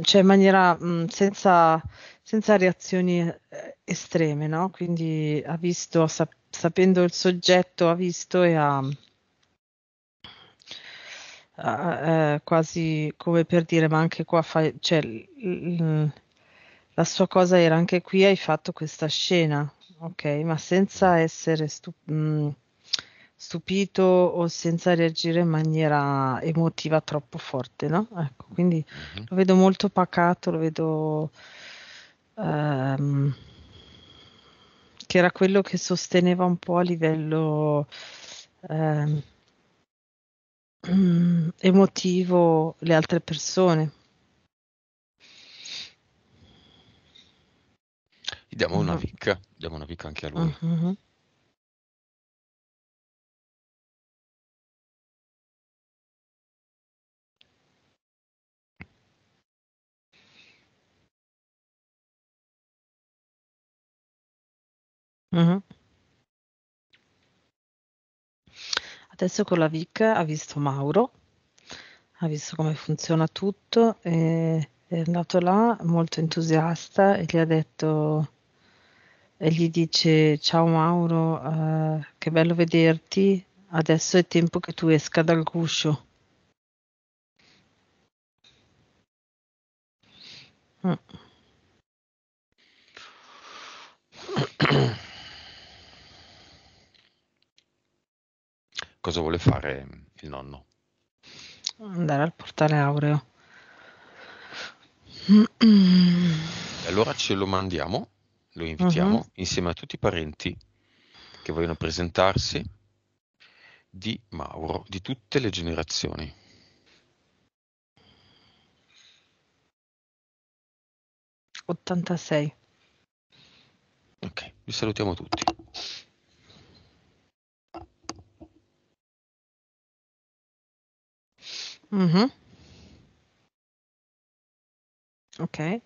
Speaker 4: cioè in maniera mh, senza, senza, reazioni eh, estreme, no? Quindi ha visto, sap- sapendo il soggetto, ha visto e ha, ha eh, quasi come per dire, ma anche qua fa, cioè, l- l- la sua cosa era anche qui, hai fatto questa scena, ok, ma senza essere stup- stupito o senza reagire in maniera emotiva troppo forte, no? Ecco, quindi uh-huh. lo vedo molto pacato, lo vedo ehm, che era quello che sosteneva un po' a livello ehm, (clears throat) emotivo le altre persone. Gli
Speaker 1: diamo una picca, mm. diamo una picca anche a lui.
Speaker 4: Uh-huh. Mh-mh. Adesso con la Vic ha visto Mauro, ha visto come funziona tutto, e è andato là molto entusiasta e gli ha detto e gli dice: "Ciao Mauro, uhm, che bello vederti, adesso è tempo che tu esca dal guscio". Mh. Mm. (clears throat)
Speaker 2: cosa vuole fare il nonno.
Speaker 4: Andare al portale aureo.
Speaker 2: E allora ce lo mandiamo, lo invitiamo uh-huh. insieme a tutti i parenti che vogliono presentarsi di Mauro, di tutte le generazioni.
Speaker 4: Ottantasei.
Speaker 1: Ok, vi salutiamo tutti. Mh-mh.
Speaker 2: Okay.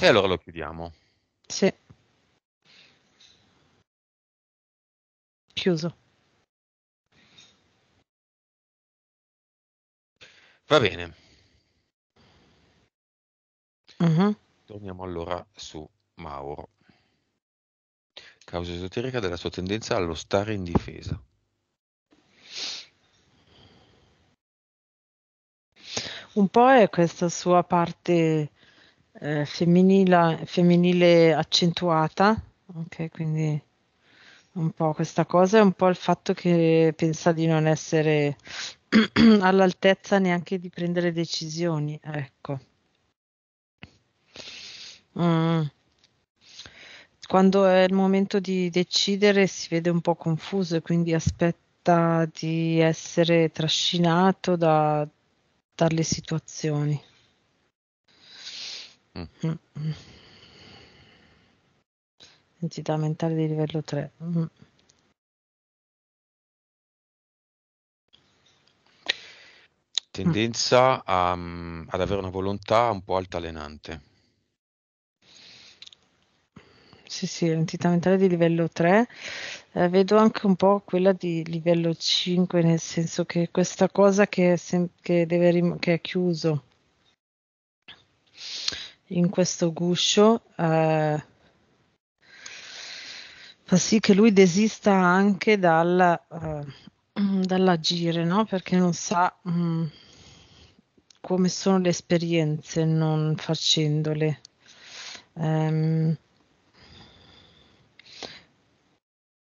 Speaker 2: E allora lo chiudiamo.
Speaker 1: Sì. Chiuso. Va bene. Mh-mh.
Speaker 2: Torniamo allora su Mauro causa esoterica della sua tendenza allo stare in difesa.
Speaker 4: Un po' è questa sua parte eh, femminile, femminile accentuata, ok, quindi un po' questa cosa è un po' il fatto che pensa di non essere (clears throat) all'altezza neanche di prendere decisioni, ecco. Mm quando è il momento di decidere si vede un po' confuso e quindi aspetta di essere trascinato da, dalle situazioni. Mm. mm, mm. Entità mentale di livello 3. Mm.
Speaker 2: Tendenza a, mm, ad avere una volontà un po' altalenante.
Speaker 4: sì, sì, l'entità mentale di livello 3. Eh, vedo anche un po' quella di livello 5, nel senso che questa cosa che è, sem- che rim- che è chiuso in questo guscio eh, fa sì che lui desista anche dal, eh, dall'agire, no? perché non sa mh, mm, come sono le esperienze non facendole. Um,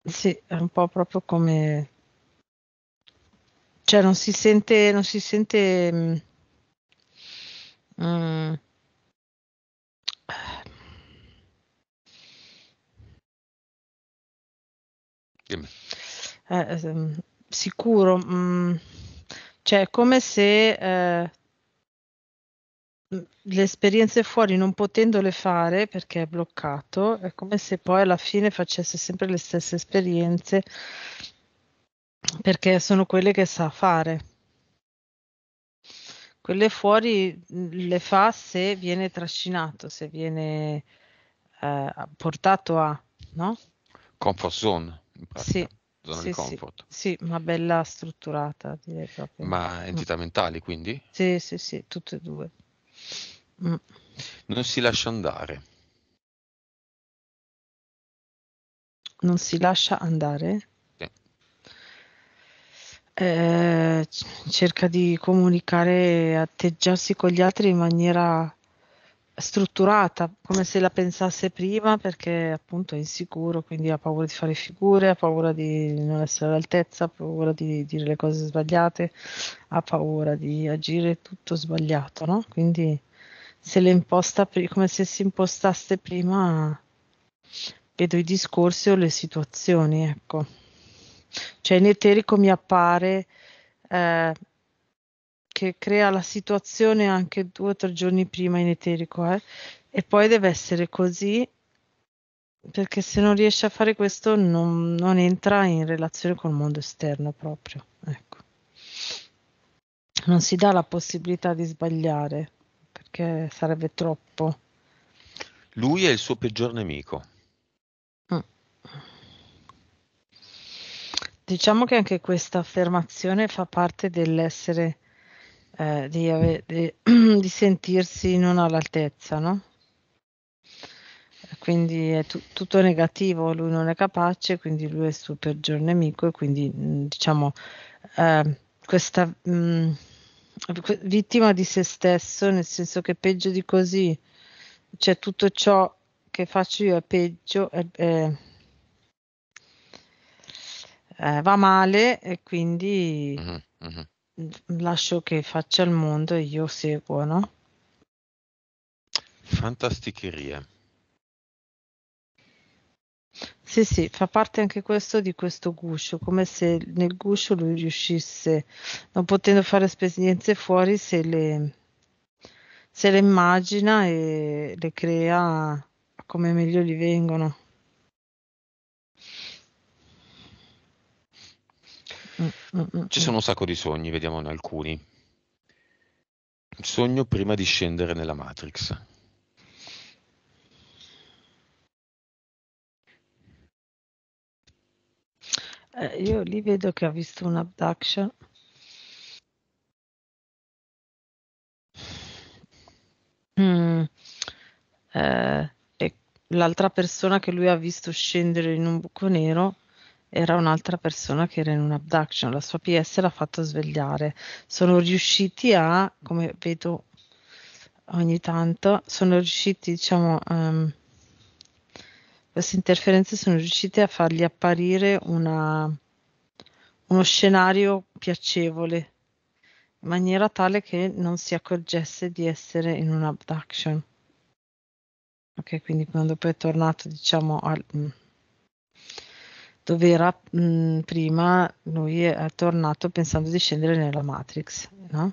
Speaker 4: Sì, è un po' proprio come... Cioè non si sente... Non si sente mm, mm. eh, ehm, sicuro. Mm, cioè, come se eh, le esperienze fuori non potendole fare perché è bloccato, è come se poi alla fine facesse sempre le stesse esperienze perché sono quelle che sa fare. Quelle fuori le fa se viene trascinato, se viene eh, portato a, no?
Speaker 2: Comfort zone, in pratica. Sì. Sì, sì, sì,
Speaker 4: ma bella strutturata, direi proprio. Ma entità mentali, quindi? Sì, sì, sì, tutte e due. Mm.
Speaker 2: Non si lascia andare.
Speaker 4: Non si lascia andare? Sì. Eh, cerca di comunicare, atteggiarsi con gli altri in maniera strutturata, come se la pensasse prima perché appunto è insicuro, quindi ha paura di fare figure, ha paura di non essere all'altezza, ha paura di dire le cose sbagliate, ha paura di agire tutto sbagliato, no? Quindi se le imposta come se si impostasse prima vedo i discorsi o le situazioni, ecco. Cioè in eterico mi appare eh, che crea la situazione anche due o tre giorni prima in eterico, eh, e poi deve essere così perché se non riesce a fare questo non, non entra in relazione col mondo esterno proprio, ecco. Non si dà la possibilità di sbagliare perché sarebbe troppo.
Speaker 2: Lui è il suo peggior nemico.
Speaker 4: Mm. Diciamo che anche questa affermazione fa parte dell'essere, eh, di, ave- di, (clears throat) di sentirsi non all'altezza, no? quindi è t- tutto negativo, lui non è capace, quindi lui è il suo peggior nemico e quindi mm, diciamo eh, questa mh, mm, vittima di se stesso, nel senso che peggio di così, cioè tutto ciò che faccio io è peggio, è, è, è, eh, va male e quindi uh-huh, uh-huh. lascio che faccia il mondo e io seguo, no?
Speaker 2: Fantasticheria.
Speaker 4: Sì, sì, fa parte anche questo di questo guscio, come se nel guscio lui riuscisse, non potendo fare esperienze fuori, se le, se le immagina e le crea come meglio gli vengono. Mm, mm, mm, Ci
Speaker 2: sono un sacco di sogni, vediamone alcuni. Sogno prima di scendere nella Matrix.
Speaker 4: Eh, io lì vedo che ha visto un abduction. Mm. Eh, e l'altra persona che lui ha visto scendere in un buco nero era un'altra persona che era in un abduction. La sua PS l'ha fatto svegliare. Sono riusciti a, come vedo ogni tanto, sono riusciti, diciamo. Um, queste interferenze sono riuscite a fargli apparire una, uno scenario piacevole in maniera tale che non si accorgesse di essere in un'abduction. Ok, quindi quando poi è tornato, diciamo, al, mm, dove era mh, mm, prima, lui è, tornato pensando di scendere nella Matrix, no?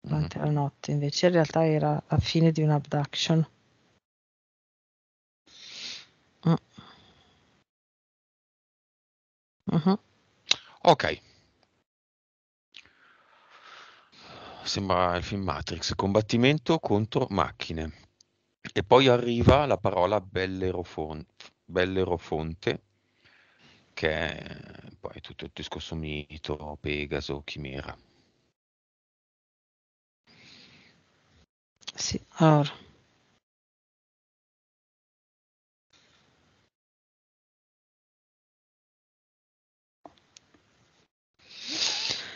Speaker 4: Durante mm la notte, invece in realtà era a fine di un'abduction. Uh-huh. Ok.
Speaker 2: Sembra il film Matrix, combattimento contro macchine. E poi arriva la parola Bellerofonte, Bellerofonte che è poi tutto il discorso mito, Pegaso, Chimera.
Speaker 1: Sì, allora.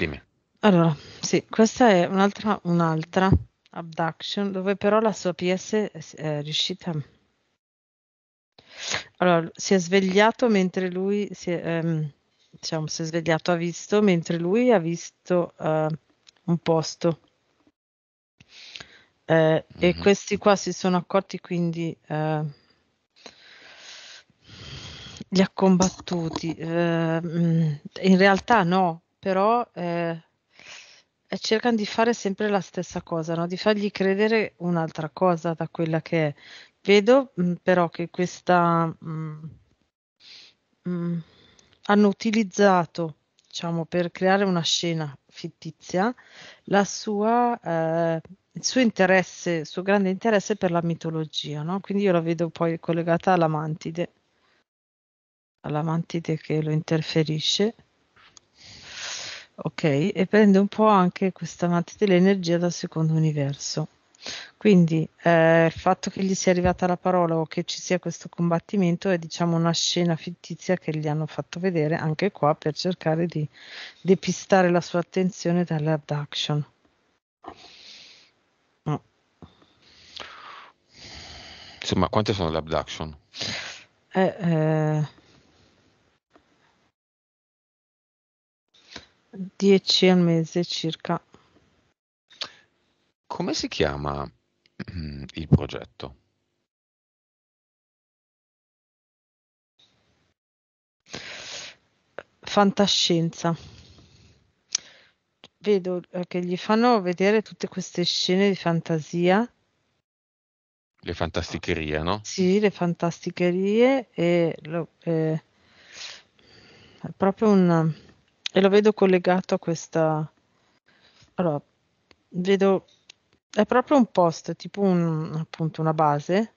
Speaker 2: Dimmi.
Speaker 4: Allora, sì, questa è un'altra, un'altra abduction dove però la sua PS è riuscita. Allora, si è svegliato mentre lui si è, ehm, diciamo, si è svegliato, ha visto, mentre lui ha visto eh, un posto. Eh, mm-hmm. E mhm. questi qua si sono accorti quindi... Eh, li ha combattuti. Eh, mm, in realtà no, però eh, eh, cercano di fare sempre la stessa cosa, no? di fargli credere un'altra cosa da quella che è. Vedo mh, mm, però che questa... Mh, mm, mh, mm, hanno utilizzato, diciamo, per creare una scena fittizia, la sua... Eh, il suo interesse, il suo grande interesse per la mitologia, no? Quindi io la vedo poi collegata alla mantide, alla mantide che lo interferisce. Ok, e prende un po' anche questa amante dell'energia dal secondo universo. Quindi eh, il fatto che gli sia arrivata la parola o che ci sia questo combattimento è diciamo una scena fittizia che gli hanno fatto vedere anche qua per cercare di depistare la sua attenzione dalle abduction.
Speaker 2: Insomma, mm. quante sono le abduction?
Speaker 4: Eh, eh 10 al mese circa. Come si
Speaker 2: chiama (clears throat) il progetto?
Speaker 4: Fantascienza. Vedo eh, che gli fanno vedere tutte queste scene di fantasia.
Speaker 2: Le fantasticherie, no?
Speaker 4: Sì, le fantasticherie e lo, eh, è proprio un e lo vedo collegato a questa... Allora, vedo... È proprio un post, tipo un, appunto una base,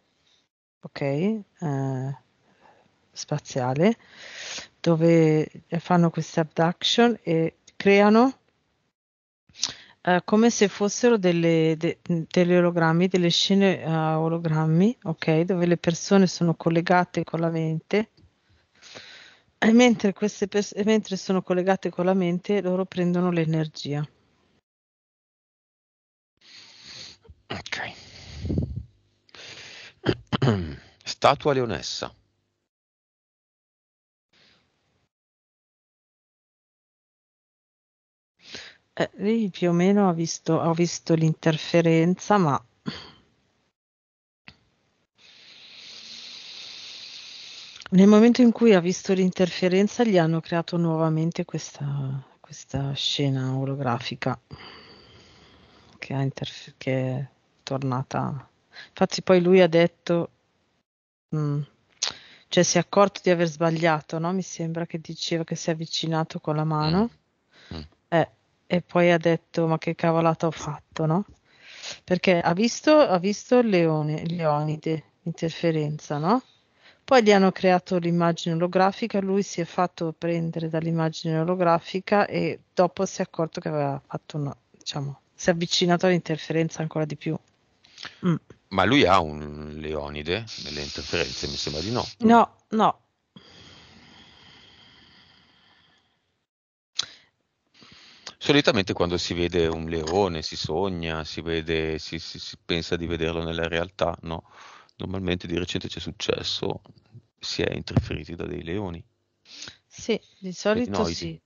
Speaker 4: ok, eh, spaziale, dove fanno queste abduction e creano eh, come se fossero delle, de, degli ologrammi, delle scene a uh, eh, ologrammi, ok, dove le persone sono collegate con la mente e mentre, queste pers- e mentre sono collegate con la mente, loro prendono l'energia.
Speaker 2: Ok. (clears throat) Statua leonessa.
Speaker 4: Eh, lì più o meno ho visto, ho visto l'interferenza, ma Nel momento in cui ha visto l'interferenza gli hanno creato nuovamente questa, questa scena olografica che, interf- che, è tornata. Infatti poi lui ha detto, mh, mm, cioè si è accorto di aver sbagliato, no? mi sembra che diceva che si è avvicinato con la mano mm. Mm. Eh, e poi ha detto ma che cavolata ho fatto, no? perché ha visto, ha visto Leone, Leonide, interferenza, no? Poi gli hanno creato l'immagine olografica, lui si è fatto prendere dall'immagine olografica e dopo si è accorto che aveva fatto una, diciamo, si è avvicinato all'interferenza ancora di più. Mm.
Speaker 2: Ma lui ha un leonide nelle interferenze? Mi sembra di no.
Speaker 4: No, no.
Speaker 2: Solitamente quando si vede un leone si sogna, si, vede, si, si, si pensa di vederlo nella realtà, no? Normalmente di recente c'è successo, si è interferiti da dei leoni.
Speaker 4: Sì, di solito sì.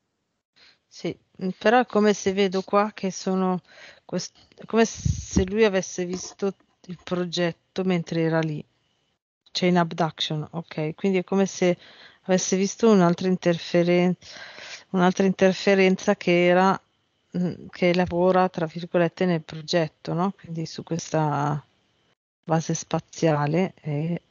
Speaker 4: Sì, mm, però è come se vedo qua che sono quest... come se lui avesse visto il progetto mentre era lì. C'è in abduction, ok? Quindi è come se avesse visto un'altra interferenza, un'altra interferenza che era mm, che lavora tra virgolette nel progetto, no? Quindi su questa base spaziale e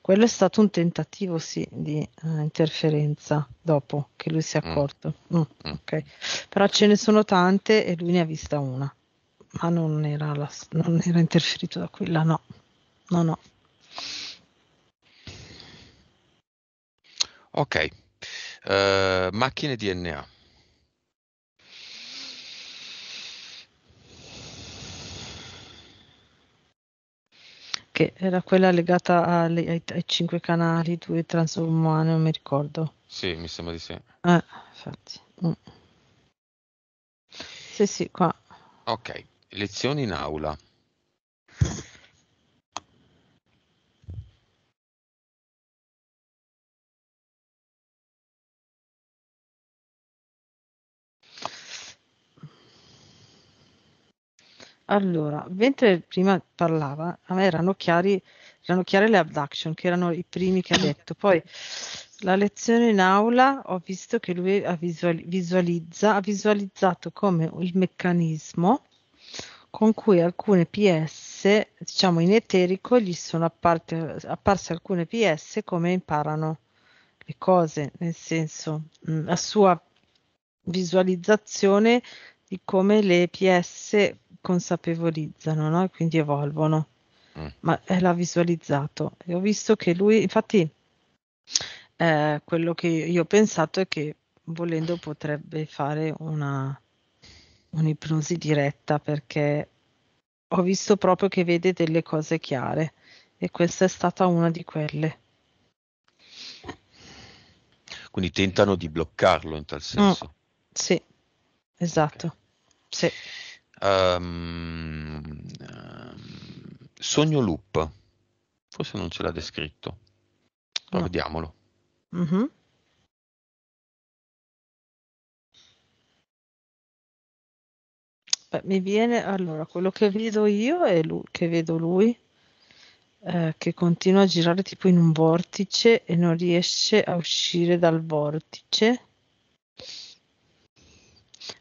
Speaker 4: quello è stato un tentativo sì, di uh, interferenza dopo che lui si è mm. accorto. Mm. Mm, okay. Però ce ne sono tante e lui ne ha vista una, ma non era, la, non era interferito da quella, no. No, no.
Speaker 2: Ok, uh, macchine DNA.
Speaker 4: che era quella legata alle, ai, ai, cinque canali, due transumane, non mi ricordo. Sì, mi sembra di sì. Eh, infatti. Mm. Sì, sì, qua.
Speaker 2: Ok, lezioni in aula.
Speaker 4: Allora, mentre prima parlava, a me erano chiari, erano chiare le abduction, che erano i primi che ha detto. Poi la lezione in aula ho visto che lui ha, visual, visualizza, ha visualizzato come il meccanismo con cui alcune PS, diciamo in eterico, gli sono apparte, apparse alcune PS come imparano le cose, nel senso mh, la sua visualizzazione di come le PS consapevolizzano no? e quindi evolvono. Mm. Ma eh, l'ha visualizzato e ho visto che lui, infatti, eh, quello che io ho pensato è che volendo potrebbe fare una, un'ipnosi diretta perché ho visto proprio che vede delle cose chiare e questa è stata una di quelle.
Speaker 2: Quindi tentano di bloccarlo in tal senso.
Speaker 4: Mm, sì, esatto. Okay. Sì.
Speaker 2: Um, sogno loop, forse non ce l'ha descritto, no. vediamolo.
Speaker 1: Mm-hmm.
Speaker 4: Beh, mi viene allora quello che vedo io e che vedo lui eh, che continua a girare tipo in un vortice e non riesce a uscire dal vortice.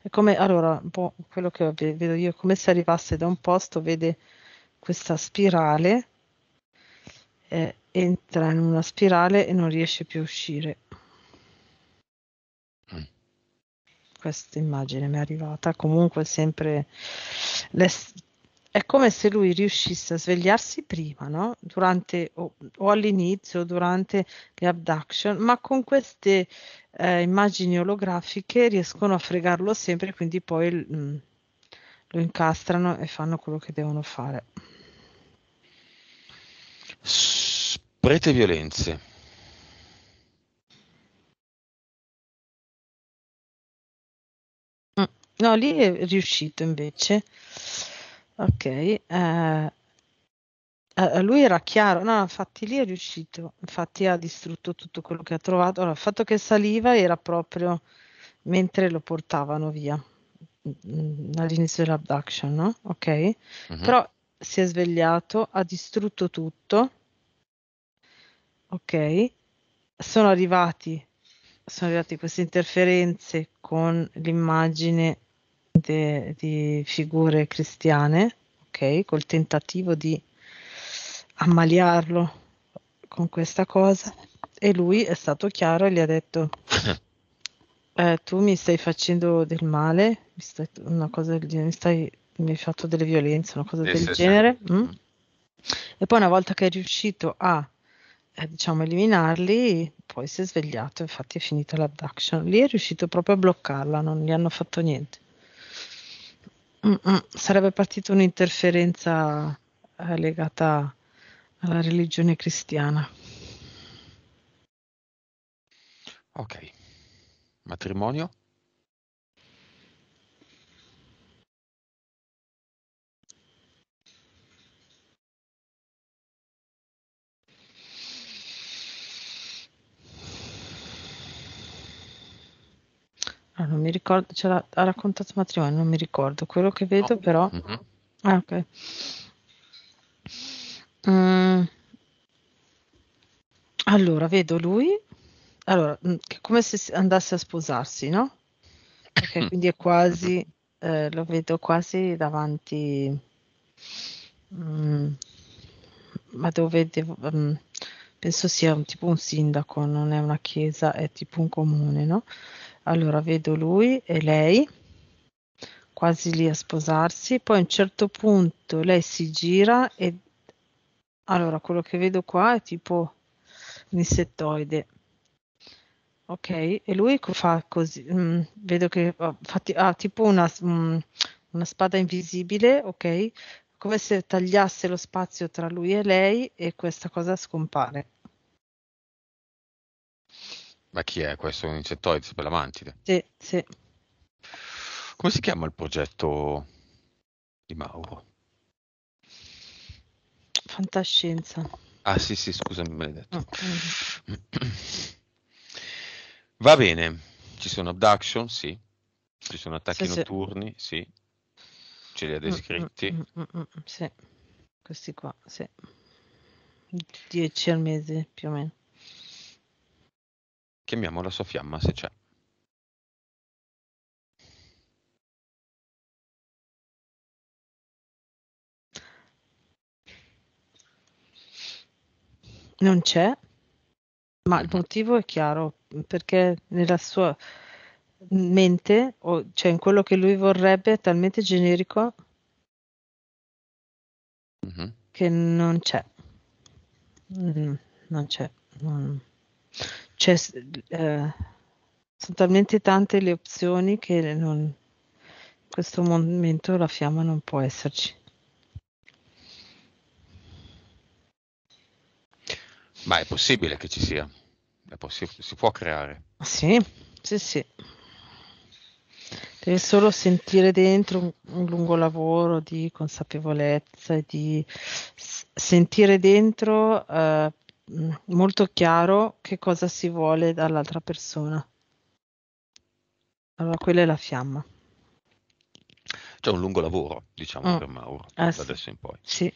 Speaker 4: È come, allora, un po' quello che vedo io è come se arrivasse da un posto, vede questa spirale, eh, entra in una spirale e non riesce più a uscire. Mm. Questa immagine mi è arrivata, comunque sempre le, è come se lui riuscisse a svegliarsi prima, no? Durante o, o all'inizio, durante le abduction, ma con queste eh, immagini olografiche riescono a fregarlo sempre, quindi poi mh, mm, lo incastrano e fanno quello che devono fare.
Speaker 2: Prete violenze.
Speaker 4: Mm. No, lì è riuscito invece. Okay, ehm, lui era chiaro, no, infatti lì è riuscito, infatti ha distrutto tutto quello che ha trovato. Allora, il fatto che saliva era proprio mentre lo portavano via mh, mm, all'inizio dell'abduction, no? Ok? Mm-hmm. Però si è svegliato, ha distrutto tutto. Ok? Sono arrivati sono arrivate queste interferenze con l'immagine de, di figure cristiane, ok? Col tentativo di ammaliarlo con questa cosa. E lui è stato chiaro e gli ha detto: (laughs) eh, Tu mi stai facendo del male, mi stai, una cosa del genere, mi, stai, mi hai fatto delle violenze, una cosa del genere. Mm? E poi, una volta che è riuscito a eh, diciamo eliminarli, poi si è svegliato, infatti è finita l'abduction. Lì è riuscito proprio a bloccarla, non gli hanno fatto niente. Sarebbe partita un'interferenza eh, legata alla religione cristiana.
Speaker 2: Ok. Matrimonio?
Speaker 4: Ah, non mi ricordo, ce l'ha ha raccontato matrimonio, non mi ricordo. Quello che vedo no. però... Mm-hmm. Ah, ok. Mm. Allora, vedo lui, allora, è mm, come se andasse a sposarsi, no? Ok, mm-hmm. quindi è quasi, eh, lo vedo quasi davanti, mm, ma dove devo, um, penso sia un, tipo un sindaco, non è una chiesa, è tipo un comune, no? Allora vedo lui e lei, quasi lì a sposarsi, poi a un certo punto lei si gira e allora quello che vedo qua è tipo un insettoide. Ok, e lui fa così, mh, mm, vedo che oh, fa, ha tipo una, mh, mm, una spada invisibile, ok? Come se tagliasse lo spazio tra lui e lei e questa cosa scompare.
Speaker 2: Ma chi è questo? Un insettoide per la mantide?
Speaker 4: Sì, sì.
Speaker 2: Come si chiama il progetto di Mauro?
Speaker 4: Fantascienza.
Speaker 2: Ah sì, sì, scusami, me maledetto. No. Va bene, ci sono abduction, sì. Ci sono attacchi sì, notturni, sì. sì. Ce li ha descritti. Mm,
Speaker 4: mm, mm, sì, questi qua, sì. 10 al mese più o meno.
Speaker 2: Chiamiamo la sua fiamma se c'è.
Speaker 4: Non c'è, ma il mhm. motivo è chiaro, perché nella sua mente, o cioè in quello che lui vorrebbe, è talmente generico mm-hmm. che non c'è. Mm, non c'è. Non cioè, eh, sono talmente tante le opzioni che non, in questo momento la fiamma non può esserci.
Speaker 2: Ma è possibile che ci sia, possib- si può creare.
Speaker 4: Sì, sì, sì. Deve solo sentire dentro un, un lungo lavoro di consapevolezza e di s- sentire dentro uh, Mm, molto chiaro che cosa si vuole dall'altra persona. Allora, quella è la fiamma.
Speaker 2: C'è un lungo lavoro, diciamo, mm. per Mauro, eh, da adesso in poi. Sì.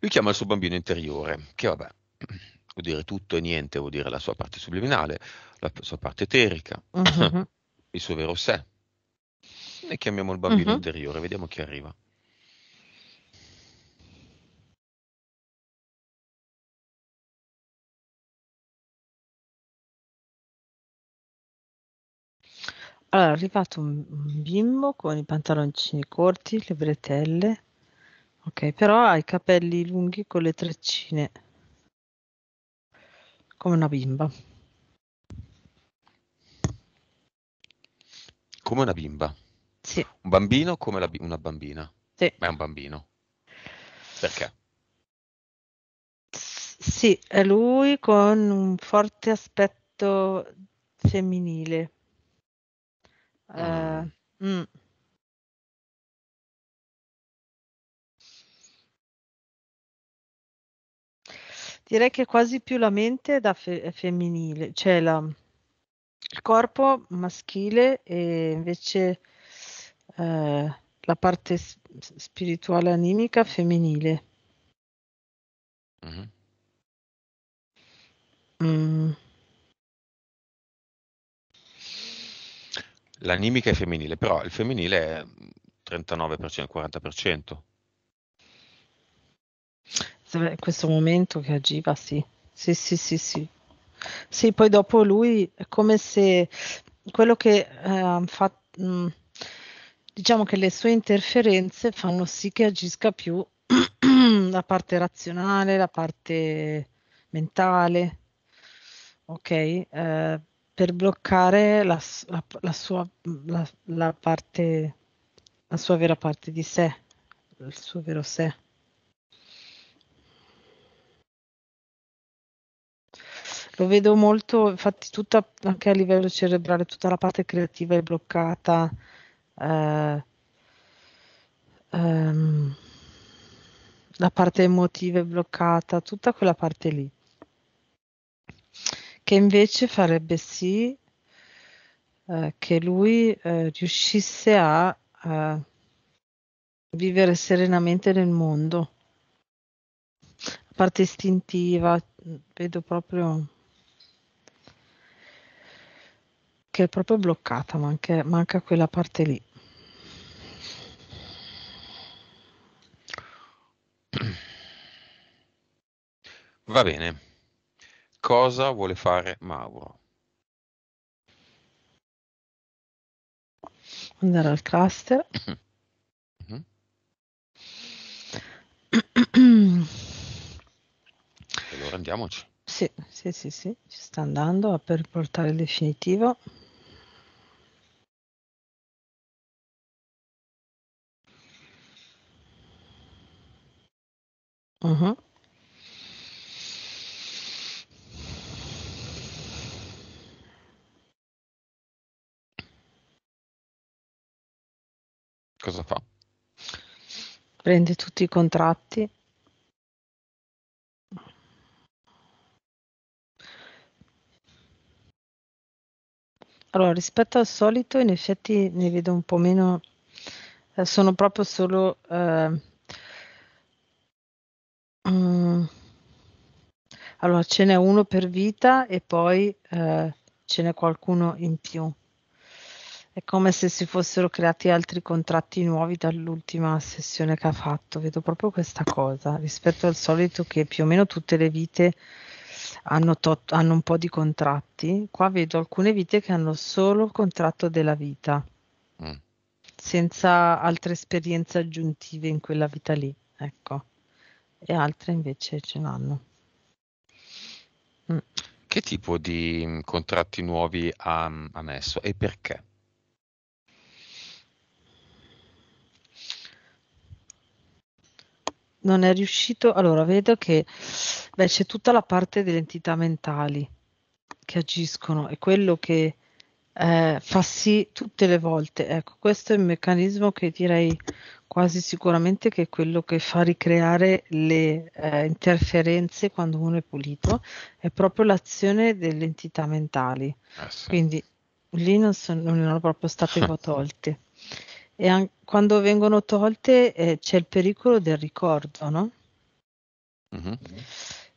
Speaker 2: Lui chiama il suo bambino interiore, che vabbè, (clears throat) vuol dire tutto e niente, vuol dire la sua parte subliminale, la sua parte eterica, mm-hmm. (clears throat) il suo vero sé. E chiamiamo il bambino mm-hmm. interiore, vediamo chi arriva.
Speaker 4: Allora, è arrivato un bimbo con i pantaloncini corti, le bretelle, ok, però ha i capelli lunghi con le treccine. Come una bimba.
Speaker 2: Come una bimba. Sì. Un bambino come la una bambina. Sì. Ma è un bambino.
Speaker 4: Perché? S- Sì, è lui con un forte aspetto femminile. Eh, mm. Direi che quasi più la mente da fe- femminile, cioè la, il corpo maschile e invece eh, la parte spirituale animica femminile.
Speaker 1: Mm-hmm. Mm.
Speaker 2: L'animica è femminile, però il femminile è 39%, mm, 40%.
Speaker 4: Questo momento che agiva, sì. Sì, sì, sì, sì. Sì, poi dopo lui è come se quello che ha eh, fatto, mm, diciamo che le sue interferenze fanno sì che agisca più (clears throat) la parte razionale, la parte mentale, ok? Eh, per bloccare la, la, la sua, la, la, parte, la sua vera parte di sé, il suo vero sé. Lo vedo molto, infatti, tutta, anche a livello cerebrale, tutta la parte creativa è bloccata. Eh, ehm, la parte emotiva è bloccata, tutta quella parte lì che invece farebbe sì eh, che lui eh, riuscisse a, a, vivere serenamente nel mondo. La parte istintiva, vedo proprio che è proprio bloccata, manca, manca quella parte lì.
Speaker 2: Va bene cosa vuole fare Mauro.
Speaker 4: Andare al cluster.
Speaker 2: Mm-hmm. allora andiamoci.
Speaker 4: Sì, sì, sì, sì, ci sta andando per portare il definitivo.
Speaker 1: Uh-huh. cosa fa? Prende
Speaker 4: tutti i contratti. Allora, rispetto al solito, in effetti ne vedo un po' meno, eh, sono proprio solo eh, um, allora, ce n'è uno per vita e poi eh, ce n'è qualcuno in più. È come se si fossero creati altri contratti nuovi dall'ultima sessione che ha fatto. Vedo proprio questa cosa rispetto al solito che più o meno tutte le vite hanno, tot, hanno un po' di contratti. Qua vedo alcune vite che hanno solo il contratto della vita, mm. senza altre esperienze aggiuntive in quella vita lì. Ecco. E altre invece ce l'hanno.
Speaker 2: Mm. Che tipo di mm, contratti nuovi ha, mm, ha messo e perché?
Speaker 4: non è riuscito. Allora, vedo che beh, c'è tutta la parte delle entità mentali che agiscono e quello che eh, fa sì tutte le volte. Ecco, questo è il meccanismo che direi quasi sicuramente che è quello che fa ricreare le eh, interferenze quando uno è pulito, è proprio l'azione delle entità mentali. Ah, sì. Quindi lì non, sono, non, erano proprio state (laughs) tolte e an- quando vengono tolte eh, c'è il pericolo del ricordo, no? Mm-hmm.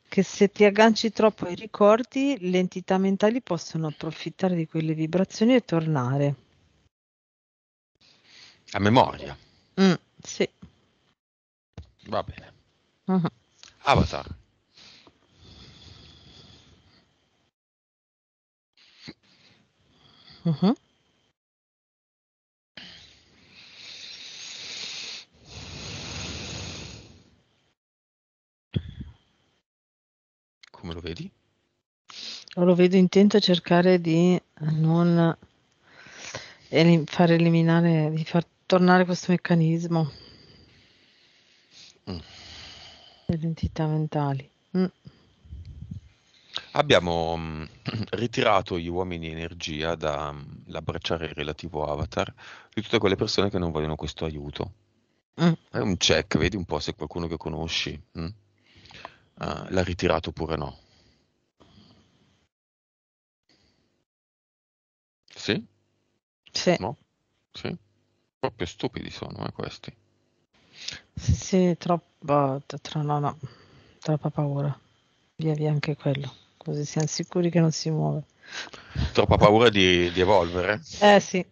Speaker 4: Che se ti agganci troppo ai ricordi, le entità mentali possono approfittare di quelle vibrazioni e tornare.
Speaker 2: A memoria?
Speaker 4: Mm, sì.
Speaker 2: Va bene. Uh-huh. Avatar. Uh-huh. Come lo vedi?
Speaker 4: Lo vedo intento a cercare di non far eliminare, di far tornare questo meccanismo. Mm. Delle entità mentali. Mm.
Speaker 2: Abbiamo mm, (clears throat) ritirato gli uomini energia dall'abbracciare mm, il relativo avatar di tutte quelle persone che non vogliono questo aiuto. Mm. È un check, vedi un po' se qualcuno che conosci. Mm? Ah, l'ha ritirato oppure no. Sì? Sì. No? Sì? Proprio stupidi sono eh, questi.
Speaker 4: Sì, sì, troppo, tro, no, no, troppa paura. Via via anche quello, così siamo sicuri che non si muove.
Speaker 2: Troppa paura di, di evolvere. Eh sì.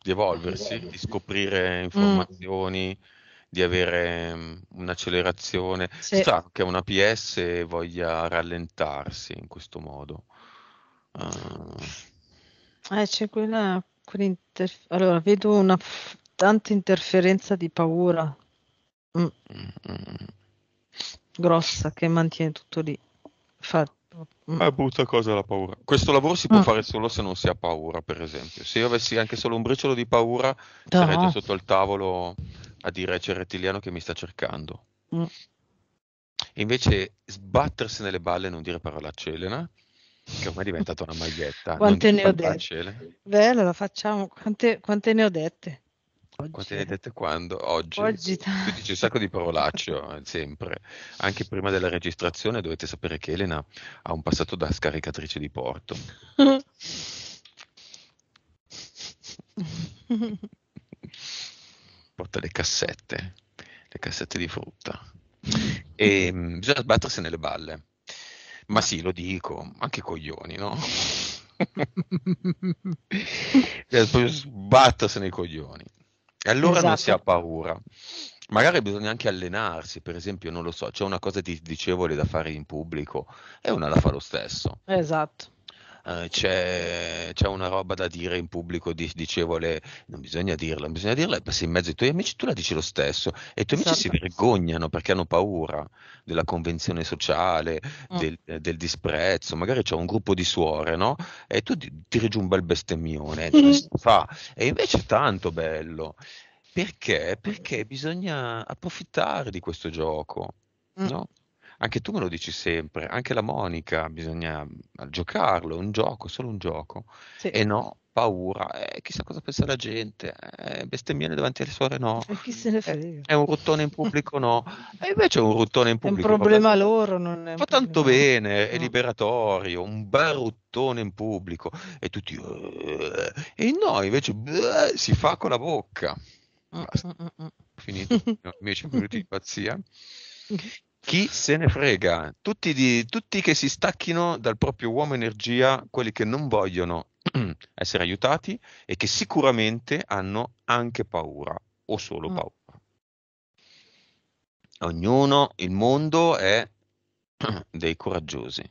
Speaker 2: Di evolversi, di scoprire mm. informazioni. Mm di avere mm, un'accelerazione. Sì. sa che una PS voglia rallentarsi in questo modo. Uh.
Speaker 4: Eh, c'è quella, quell'interf- allora, vedo una f- tanta interferenza di paura mm. Mm. mm, mm. grossa che mantiene tutto lì. Infatti. Ma
Speaker 2: eh, è brutta cosa la paura. Questo lavoro si può ah. fare solo se non si ha paura, per esempio. Se io avessi anche solo un briciolo di paura, da. sarei già sotto il tavolo a dire c'è il rettiliano che mi sta cercando. Mm. Invece sbattersi nelle balle e non dire parola a Celena, che ormai è diventata una maglietta. Quante ne ho dette?
Speaker 4: Bella, la facciamo. Quante, quante ne ho dette?
Speaker 2: Oggi. Quante ne hai dette quando? Oggi. Oggi tu dici un sacco di parolaccio, (laughs) eh, sempre. Anche prima della registrazione dovete sapere che Elena ha un passato da scaricatrice di porto. (laughs) Porta le cassette, le cassette di frutta. E ehm, bisogna sbattersi nelle balle. Ma sì, lo dico, anche coglioni, no? (laughs) sbattersene i coglioni. E allora esatto. non si ha esatto. paura. Magari bisogna anche allenarsi, per esempio, non lo so, c'è una cosa di- dicevole da fare in pubblico e una la fa lo stesso.
Speaker 4: Esatto.
Speaker 2: Eh, c'è, c'è, una roba da dire in pubblico di, dicevole, non bisogna dirla, bisogna dirla, se in mezzo ai tuoi amici, tu la dici lo stesso e i tuoi esatto. amici si esatto. vergognano perché hanno paura della convenzione sociale, mm. del, del, disprezzo, magari c'è un gruppo di suore, no? E tu tiri giù un bel bestemmione, cioè, mm. fa, e invece è tanto bello. Perché? Perché bisogna approfittare di questo gioco, mm. no? Anche tu me lo dici sempre, anche la Monica bisogna mhmm, giocarlo, è un gioco, è solo un gioco. Sì. E no, paura, eh, chissà cosa pensa la gente, eh, bestemmiare davanti alle suore no, e
Speaker 4: eh, chi se ne eh, frega.
Speaker 2: È, è un ruttone in pubblico no,
Speaker 4: (laughs) e invece
Speaker 2: è un ruttone in pubblico. È un problema fa,
Speaker 4: loro, non è Fa
Speaker 2: tanto bene, no. è liberatorio, un bel ruttone in pubblico, e tutti... Uh, e no, invece uh, si fa con la bocca. Mm, Basta. Mm, mm, Finito, i miei 5 minuti di pazzia. (laughs) chi se ne frega? Tutti, di, tutti, che si stacchino dal proprio uomo energia, quelli che non vogliono (clears throat) essere aiutati e che sicuramente hanno anche paura o solo mm. paura. Ognuno, il mondo è (clears throat) dei coraggiosi,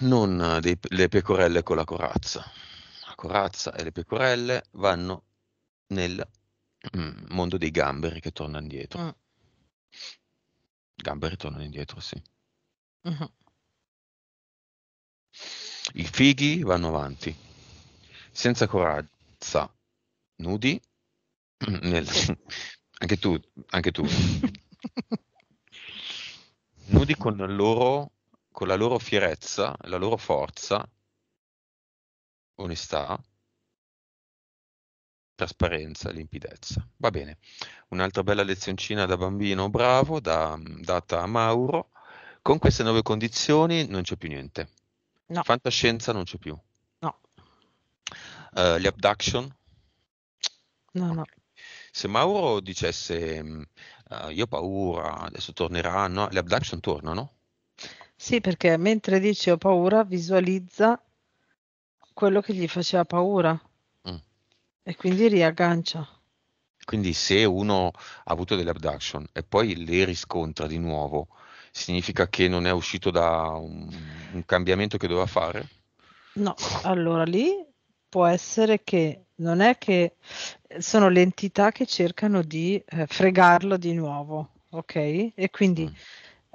Speaker 2: non dei, le pecorelle con la corazza. La corazza e le pecorelle vanno nel (clears throat) mondo dei gamberi che tornano indietro. Mm Gamberi tornano indietro, sì. Uh-huh. I fighi vanno avanti, senza corazza, nudi, (clears throat) nel... (clears throat) anche tu, anche tu. (laughs) nudi con, loro, con la loro fierezza, la loro forza, onestà, trasparenza, limpidezza. Va bene, un'altra bella lezioncina da bambino bravo, da, data a Mauro. Con queste nuove condizioni non c'è più niente. No. Fantascienza non c'è più. No. Uh, eh, le abduction? No, no. Se Mauro dicesse uh, io ho paura, adesso torneranno, le abduction tornano?
Speaker 4: Sì, perché mentre dice ho paura visualizza quello che gli faceva paura. E quindi riaggancia.
Speaker 2: Quindi se uno ha avuto delle abduction e poi le riscontra di nuovo, significa che non è uscito da un, un cambiamento che doveva fare?
Speaker 4: No, allora lì può essere che non è che sono le entità che cercano di eh, fregarlo di nuovo, ok? E quindi mm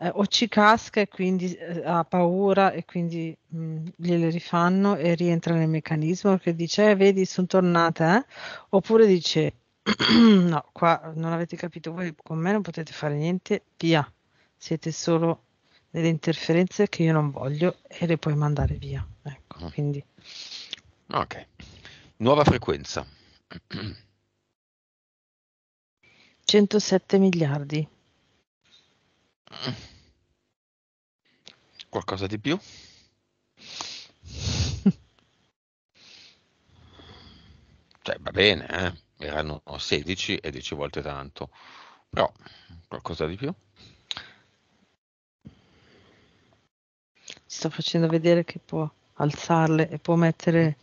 Speaker 4: eh, o ci casca e quindi eh, ha paura e quindi mh, mm, gliele rifanno e rientra nel meccanismo che dice eh, vedi sono tornata eh? oppure dice (clears throat) no qua non avete capito voi con me non potete fare niente via siete solo delle interferenze che io non voglio e le puoi mandare via ecco mm. quindi
Speaker 2: ok nuova frequenza
Speaker 4: 107 (clears throat) miliardi
Speaker 2: Qualcosa di più? (laughs) cioè, va bene, eh? erano 16 e 10 volte tanto, però qualcosa di più?
Speaker 4: Sto facendo vedere che può alzarle e può mettere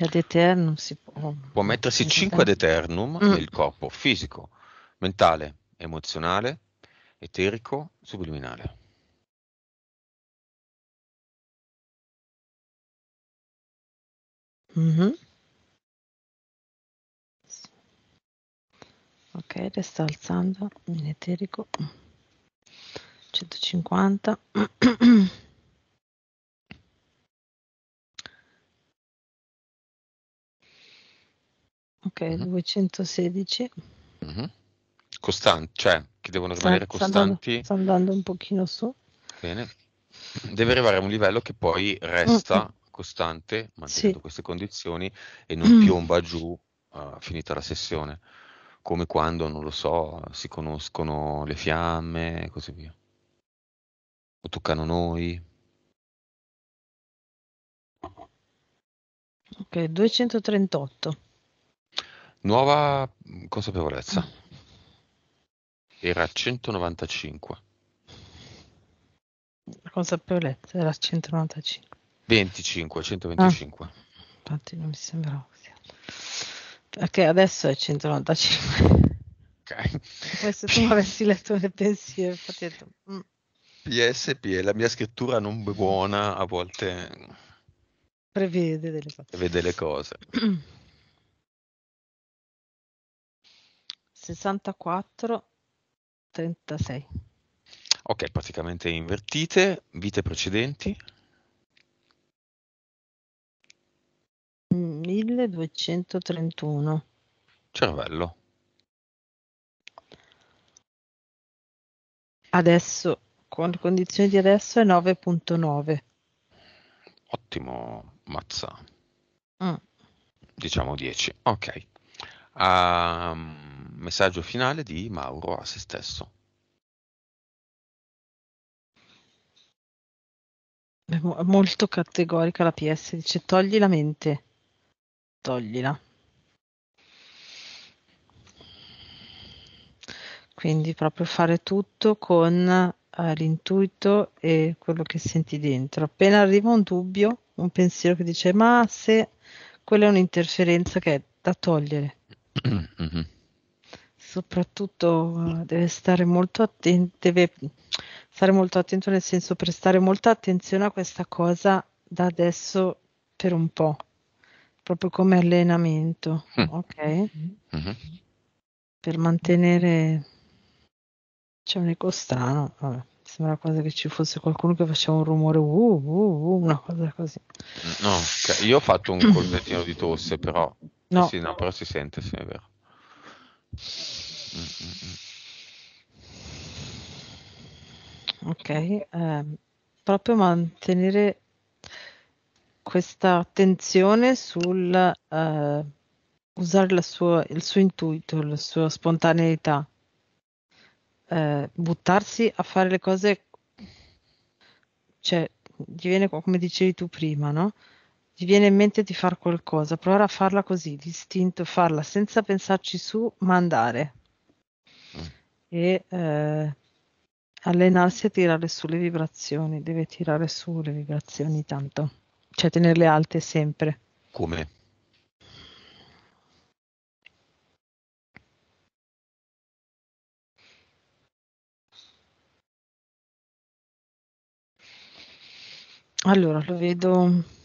Speaker 4: ad eternum. Si può,
Speaker 2: può mettersi 5 ad eternum mm. nel corpo fisico, mentale, emozionale, eterico subliminale.
Speaker 1: Mm-hmm.
Speaker 4: Ok, le sta alzando in eterico 150. ok, mm-hmm. 216.
Speaker 2: Mm-hmm. Costante, cioè che devono rimanere sta, costanti. Sta andando, sta
Speaker 4: andando, un pochino su.
Speaker 2: Bene. Deve arrivare a un livello che poi resta mm. mm. costante, mantenendo sì. queste condizioni, e non mm. piomba giù uh, finita la sessione, come quando, non lo so, si conoscono le fiamme e così via. O toccano noi.
Speaker 4: Ok, 238.
Speaker 2: Nuova consapevolezza. Mm. Era 195.
Speaker 4: La consapevolezza era 195. 25,
Speaker 2: 125. Ah,
Speaker 4: infatti non mi sembra così. Perché adesso è 195. Ok. Poi se tu avessi letto le pensieri, infatti detto, mm.
Speaker 2: PSP, la mia scrittura non buona a volte
Speaker 4: prevede delle cose.
Speaker 2: Prevede le cose.
Speaker 4: 64 (clears throat) 36.
Speaker 2: Ok, praticamente invertite, vite precedenti.
Speaker 4: 1231.
Speaker 1: Cervello.
Speaker 4: Adesso, con condizioni di adesso è 9.9. Ottimo, mazza. Mm.
Speaker 2: Diciamo 10. Ok. Um, messaggio finale di Mauro a se
Speaker 4: stesso. È molto categorica la PS, dice togli la mente, toglila. Quindi proprio fare tutto con eh, l'intuito e quello che senti dentro. Appena arriva un dubbio, un pensiero che dice ma se quella è un'interferenza che è da togliere.
Speaker 1: (clears throat) Mhm
Speaker 4: soprattutto eh, deve stare molto attento, deve stare molto attento nel senso prestare molta attenzione a questa cosa da adesso per un po', proprio come allenamento, mm. ok? Mm-hmm. Per mantenere c'è un ecostano, vabbè. Sembra quasi che ci fosse qualcuno che faceva un rumore, uh, uh, uh, una cosa così.
Speaker 2: No, cioè, io ho fatto un colpettino di tosse, però. No. Sì, no, però si sente, sì, è vero.
Speaker 4: Ok, ehm, proprio mantenere questa attenzione sul, ehm, usare la sua il suo intuito, la sua spontaneità. Ehm, buttarsi a fare le cose cioè, diviene co come dicevi tu prima, no? ti viene in mente di far qualcosa, provare a farla così, d'istinto, farla senza pensarci su, ma andare. Mm. E eh, allenarsi a tirare su le vibrazioni, deve tirare su le vibrazioni tanto, cioè tenerle alte sempre. Come? Allora, lo vedo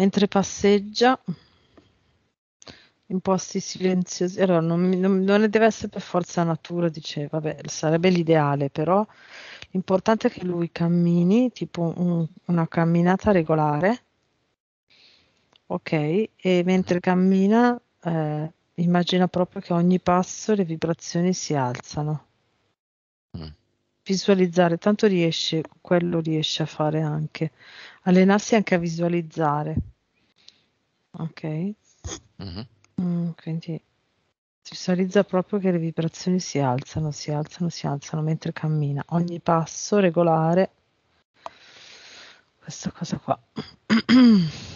Speaker 4: mentre passeggia in posti silenziosi. Allora, non, non, non deve essere per forza natura, dice, vabbè, sarebbe l'ideale, però l'importante è che lui cammini, tipo un, una camminata regolare, ok? E mentre cammina, eh, immagina proprio che ogni passo le vibrazioni si alzano. Mm. Visualizzare, tanto riesce, quello riesce a fare anche allenarsi anche a visualizzare. Ok. Mm-hmm. Mm, quindi si visualizza proprio che le vibrazioni si alzano, si alzano, si alzano mentre cammina. Ogni passo regolare. Questa cosa qua. (clears throat)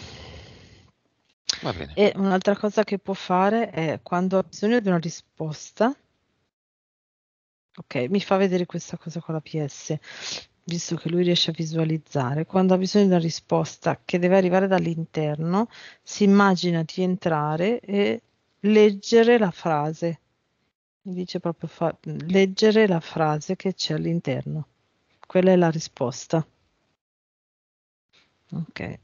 Speaker 4: E un'altra cosa che può fare è quando ha bisogno di una risposta. Ok, mi fa vedere questa cosa con la PS visto che lui riesce a visualizzare, quando ha bisogno di una risposta che deve arrivare dall'interno, si immagina di entrare e leggere la frase. Mi dice proprio fa- leggere la frase che c'è all'interno. Quella è la risposta. Ok.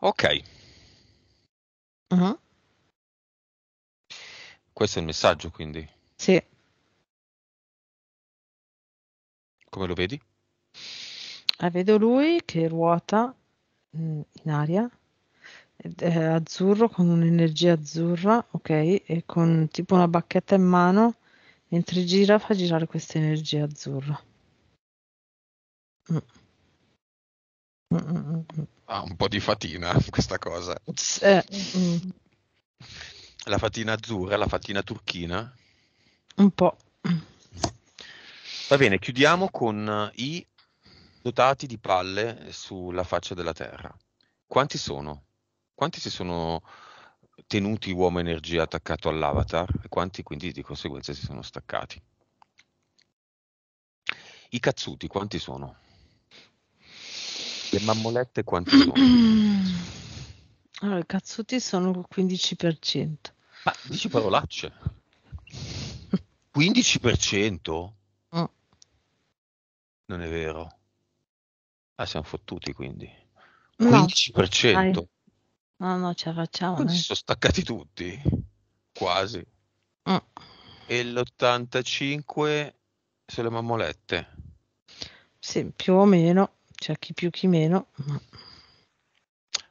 Speaker 2: Ok. Uh-huh. Questo è il messaggio, quindi. Sì. Come lo vedi?
Speaker 4: Eh, vedo lui che ruota mm, in aria, è azzurro con un'energia azzurra, ok, e con tipo una bacchetta in mano, mentre gira fa girare questa energia azzurra. Mm.
Speaker 2: Mm, mm, mm ah, un po' di fatina (laughs) questa cosa. Eh, la fatina azzurra, la fatina turchina? Un po'. Va bene, chiudiamo con eh, i dotati di palle sulla faccia della Terra. Quanti sono? Quanti si sono tenuti uomo energia attaccato all'avatar e quanti quindi di conseguenza si sono staccati? I cazzuti quanti sono? Le mammolette quanti sono?
Speaker 4: (clears throat) Allora, i cazzuti sono il 15%.
Speaker 2: Ma dici parolacce. 15%? Non è vero. Ah, siamo fottuti quindi. 15%. No,
Speaker 4: no, no ce la facciamo. Si
Speaker 2: sono staccati tutti, quasi. Mm. E l'85 le mammolette.
Speaker 4: Sì, più o meno, c'è chi più chi meno.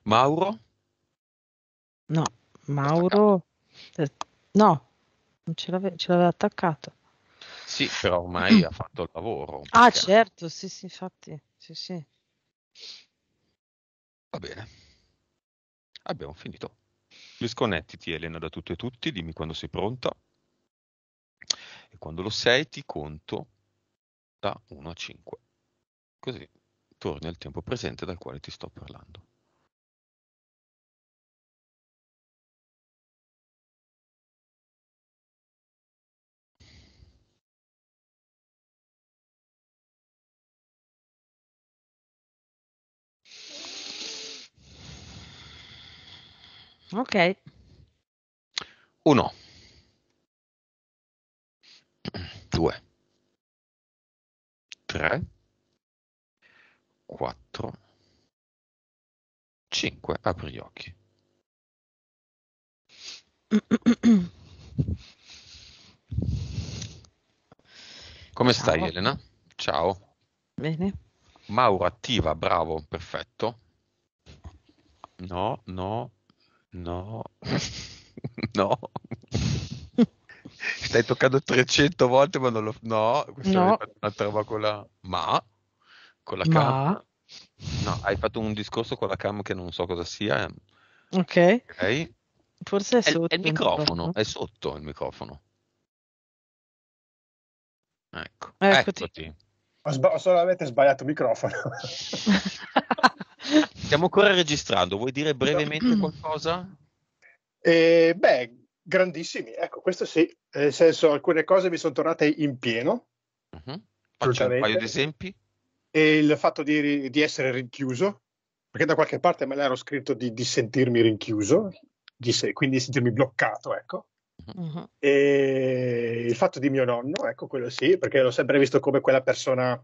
Speaker 4: Mauro? No, Mauro... Eh, no, non ce, l'ave- ce l'aveva attaccato.
Speaker 2: Sì, però ormai ha fatto il lavoro. Perché... Ah,
Speaker 4: certo, sì, sì, infatti. Sì, sì.
Speaker 2: Va bene. Abbiamo finito. Disconnettiti Elena da tutte e tutti, dimmi quando sei pronta. E quando lo sei ti conto da 1 a 5. Così torni al tempo presente dal quale ti sto parlando.
Speaker 4: Ok.
Speaker 1: Uno. Due. Tre. Quattro. Cinque. Apri gli occhi.
Speaker 2: Come Ciao. stai Elena? Ciao. Bene. Mauro attiva, bravo, perfetto. No, no, No, (laughs) no. Stai toccando 300 volte, ma non lo... No, questa no. è un'altra roba con la... Ma? Con la cam? No, hai fatto un discorso con la cam che non so cosa sia. Ehm, ok. Ok.
Speaker 4: Forse è, è sotto. È il microfono,
Speaker 2: è sotto il microfono. Ecco. Eccoti. Eccoti.
Speaker 3: Ho, sba- ho solamente sbagliato il microfono. (laughs)
Speaker 2: (laughs) Stiamo ancora registrando, vuoi dire brevemente
Speaker 3: qualcosa? Eh, beh, grandissimi, ecco, questo sì, nel senso alcune cose mi sono tornate in pieno.
Speaker 1: Uh-huh.
Speaker 2: Faccio un paio di esempi.
Speaker 3: E il fatto di, di, essere rinchiuso, perché da qualche parte me l'ero scritto di, di sentirmi rinchiuso, di se, quindi sentirmi bloccato, ecco. Uh-huh. E il fatto di mio nonno, ecco quello sì, perché l'ho sempre visto come quella persona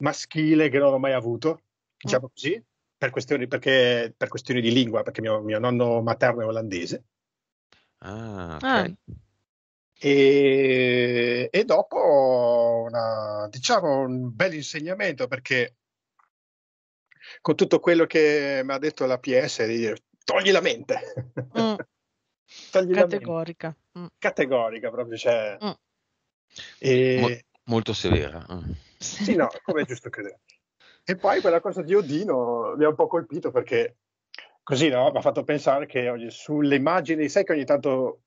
Speaker 3: maschile che non ho mai avuto, diciamo uh-huh. così, per questioni, perché, per questioni di lingua, perché mio, mio, nonno materno è olandese. Ah, okay. ah. E, e, dopo una, diciamo un bel insegnamento perché con tutto quello che mi ha detto la PS di dire togli la mente
Speaker 4: mm. (laughs) togli categorica la mente. Mm.
Speaker 3: categorica proprio cioè, mm.
Speaker 2: e... Mol, molto severa mm.
Speaker 3: sì no come è (laughs) giusto che e poi quella cosa di Odino mi ha un po' colpito perché così no? mi ha fatto pensare che oggi, sulle immagini, sai che ogni tanto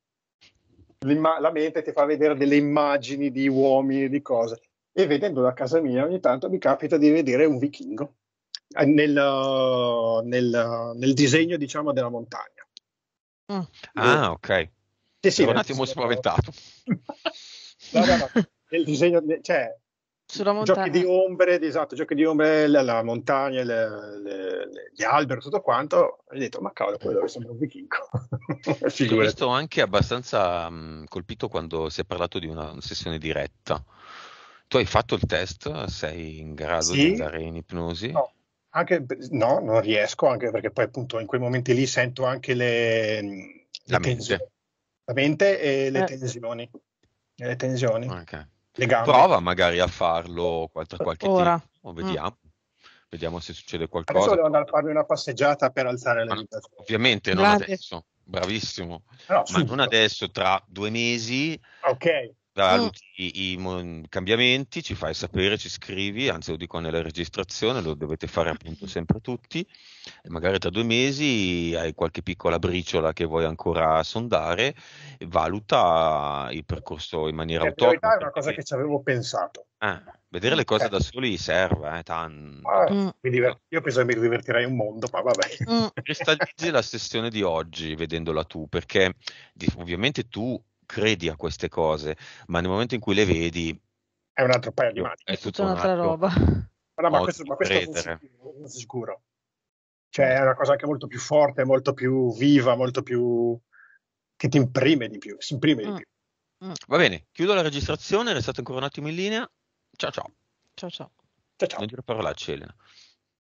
Speaker 3: la mente ti fa vedere delle immagini di uomini, di cose. E vedendo da casa mia ogni tanto mi capita di vedere un vichingo nel, nel, nel disegno, diciamo, della montagna. Mm.
Speaker 2: Ah, ok. Sì, sì, un eh. attimo spaventato. (laughs)
Speaker 3: no, no, no. nel disegno, cioè, sulla montagna. Giochi di ombre, esatto, giochi di ombre, la, la montagna, le, le, gli alberi, tutto quanto. Ho detto, ma cavolo, quello sembra un vichingo.
Speaker 2: Sono (laughs) visto anche abbastanza mh, colpito quando si è parlato di una, una sessione diretta. Tu hai fatto il test? Sei in grado sì. di andare in ipnosi? No.
Speaker 3: Anche, no, non riesco, anche perché poi appunto in quei momenti lì sento anche le, le la, mente. la mente e le eh. tensioni. E le tensioni. Okay.
Speaker 2: Prova magari a farlo tra qualche Ora. tempo, mm. vediamo. Mm. Vediamo se succede qualcosa. Adesso devo
Speaker 3: andare a farmi una passeggiata per alzare le vita.
Speaker 2: Ovviamente non Grazie. adesso, bravissimo. No, ma non adesso, tra due mesi. Ok valuti mm. Ah. i, i, cambiamenti, ci fai sapere, ci scrivi, anzi lo dico nella registrazione, lo dovete fare appunto mm. sempre tutti, e magari tra due mesi hai qualche piccola briciola che vuoi ancora sondare, valuta il percorso in maniera autonoma.
Speaker 3: In è una cosa che ci avevo pensato.
Speaker 2: Ah, vedere le eh. cose eh. da soli serve, eh, tanto.
Speaker 3: Ah, mm. diver- io penso che mi divertirei un mondo, ma vabbè.
Speaker 2: Mm. Cristallizzi la sessione di oggi vedendola tu, perché ovviamente tu credi a queste cose, ma nel momento in cui le vedi...
Speaker 3: È un altro paio di maniche.
Speaker 2: È tutta un'altra un roba.
Speaker 3: (laughs)
Speaker 1: No,
Speaker 2: ma questo, ma questo funziona,
Speaker 3: sono sicuro. Cioè è una cosa anche molto più forte, molto più viva, molto più... che ti imprime di più, si imprime mm. di più.
Speaker 1: Mm.
Speaker 2: Va bene, chiudo la registrazione, restate ancora un attimo in linea. Ciao ciao. Ciao ciao. Ciao ciao. Non dire parolacce Elena.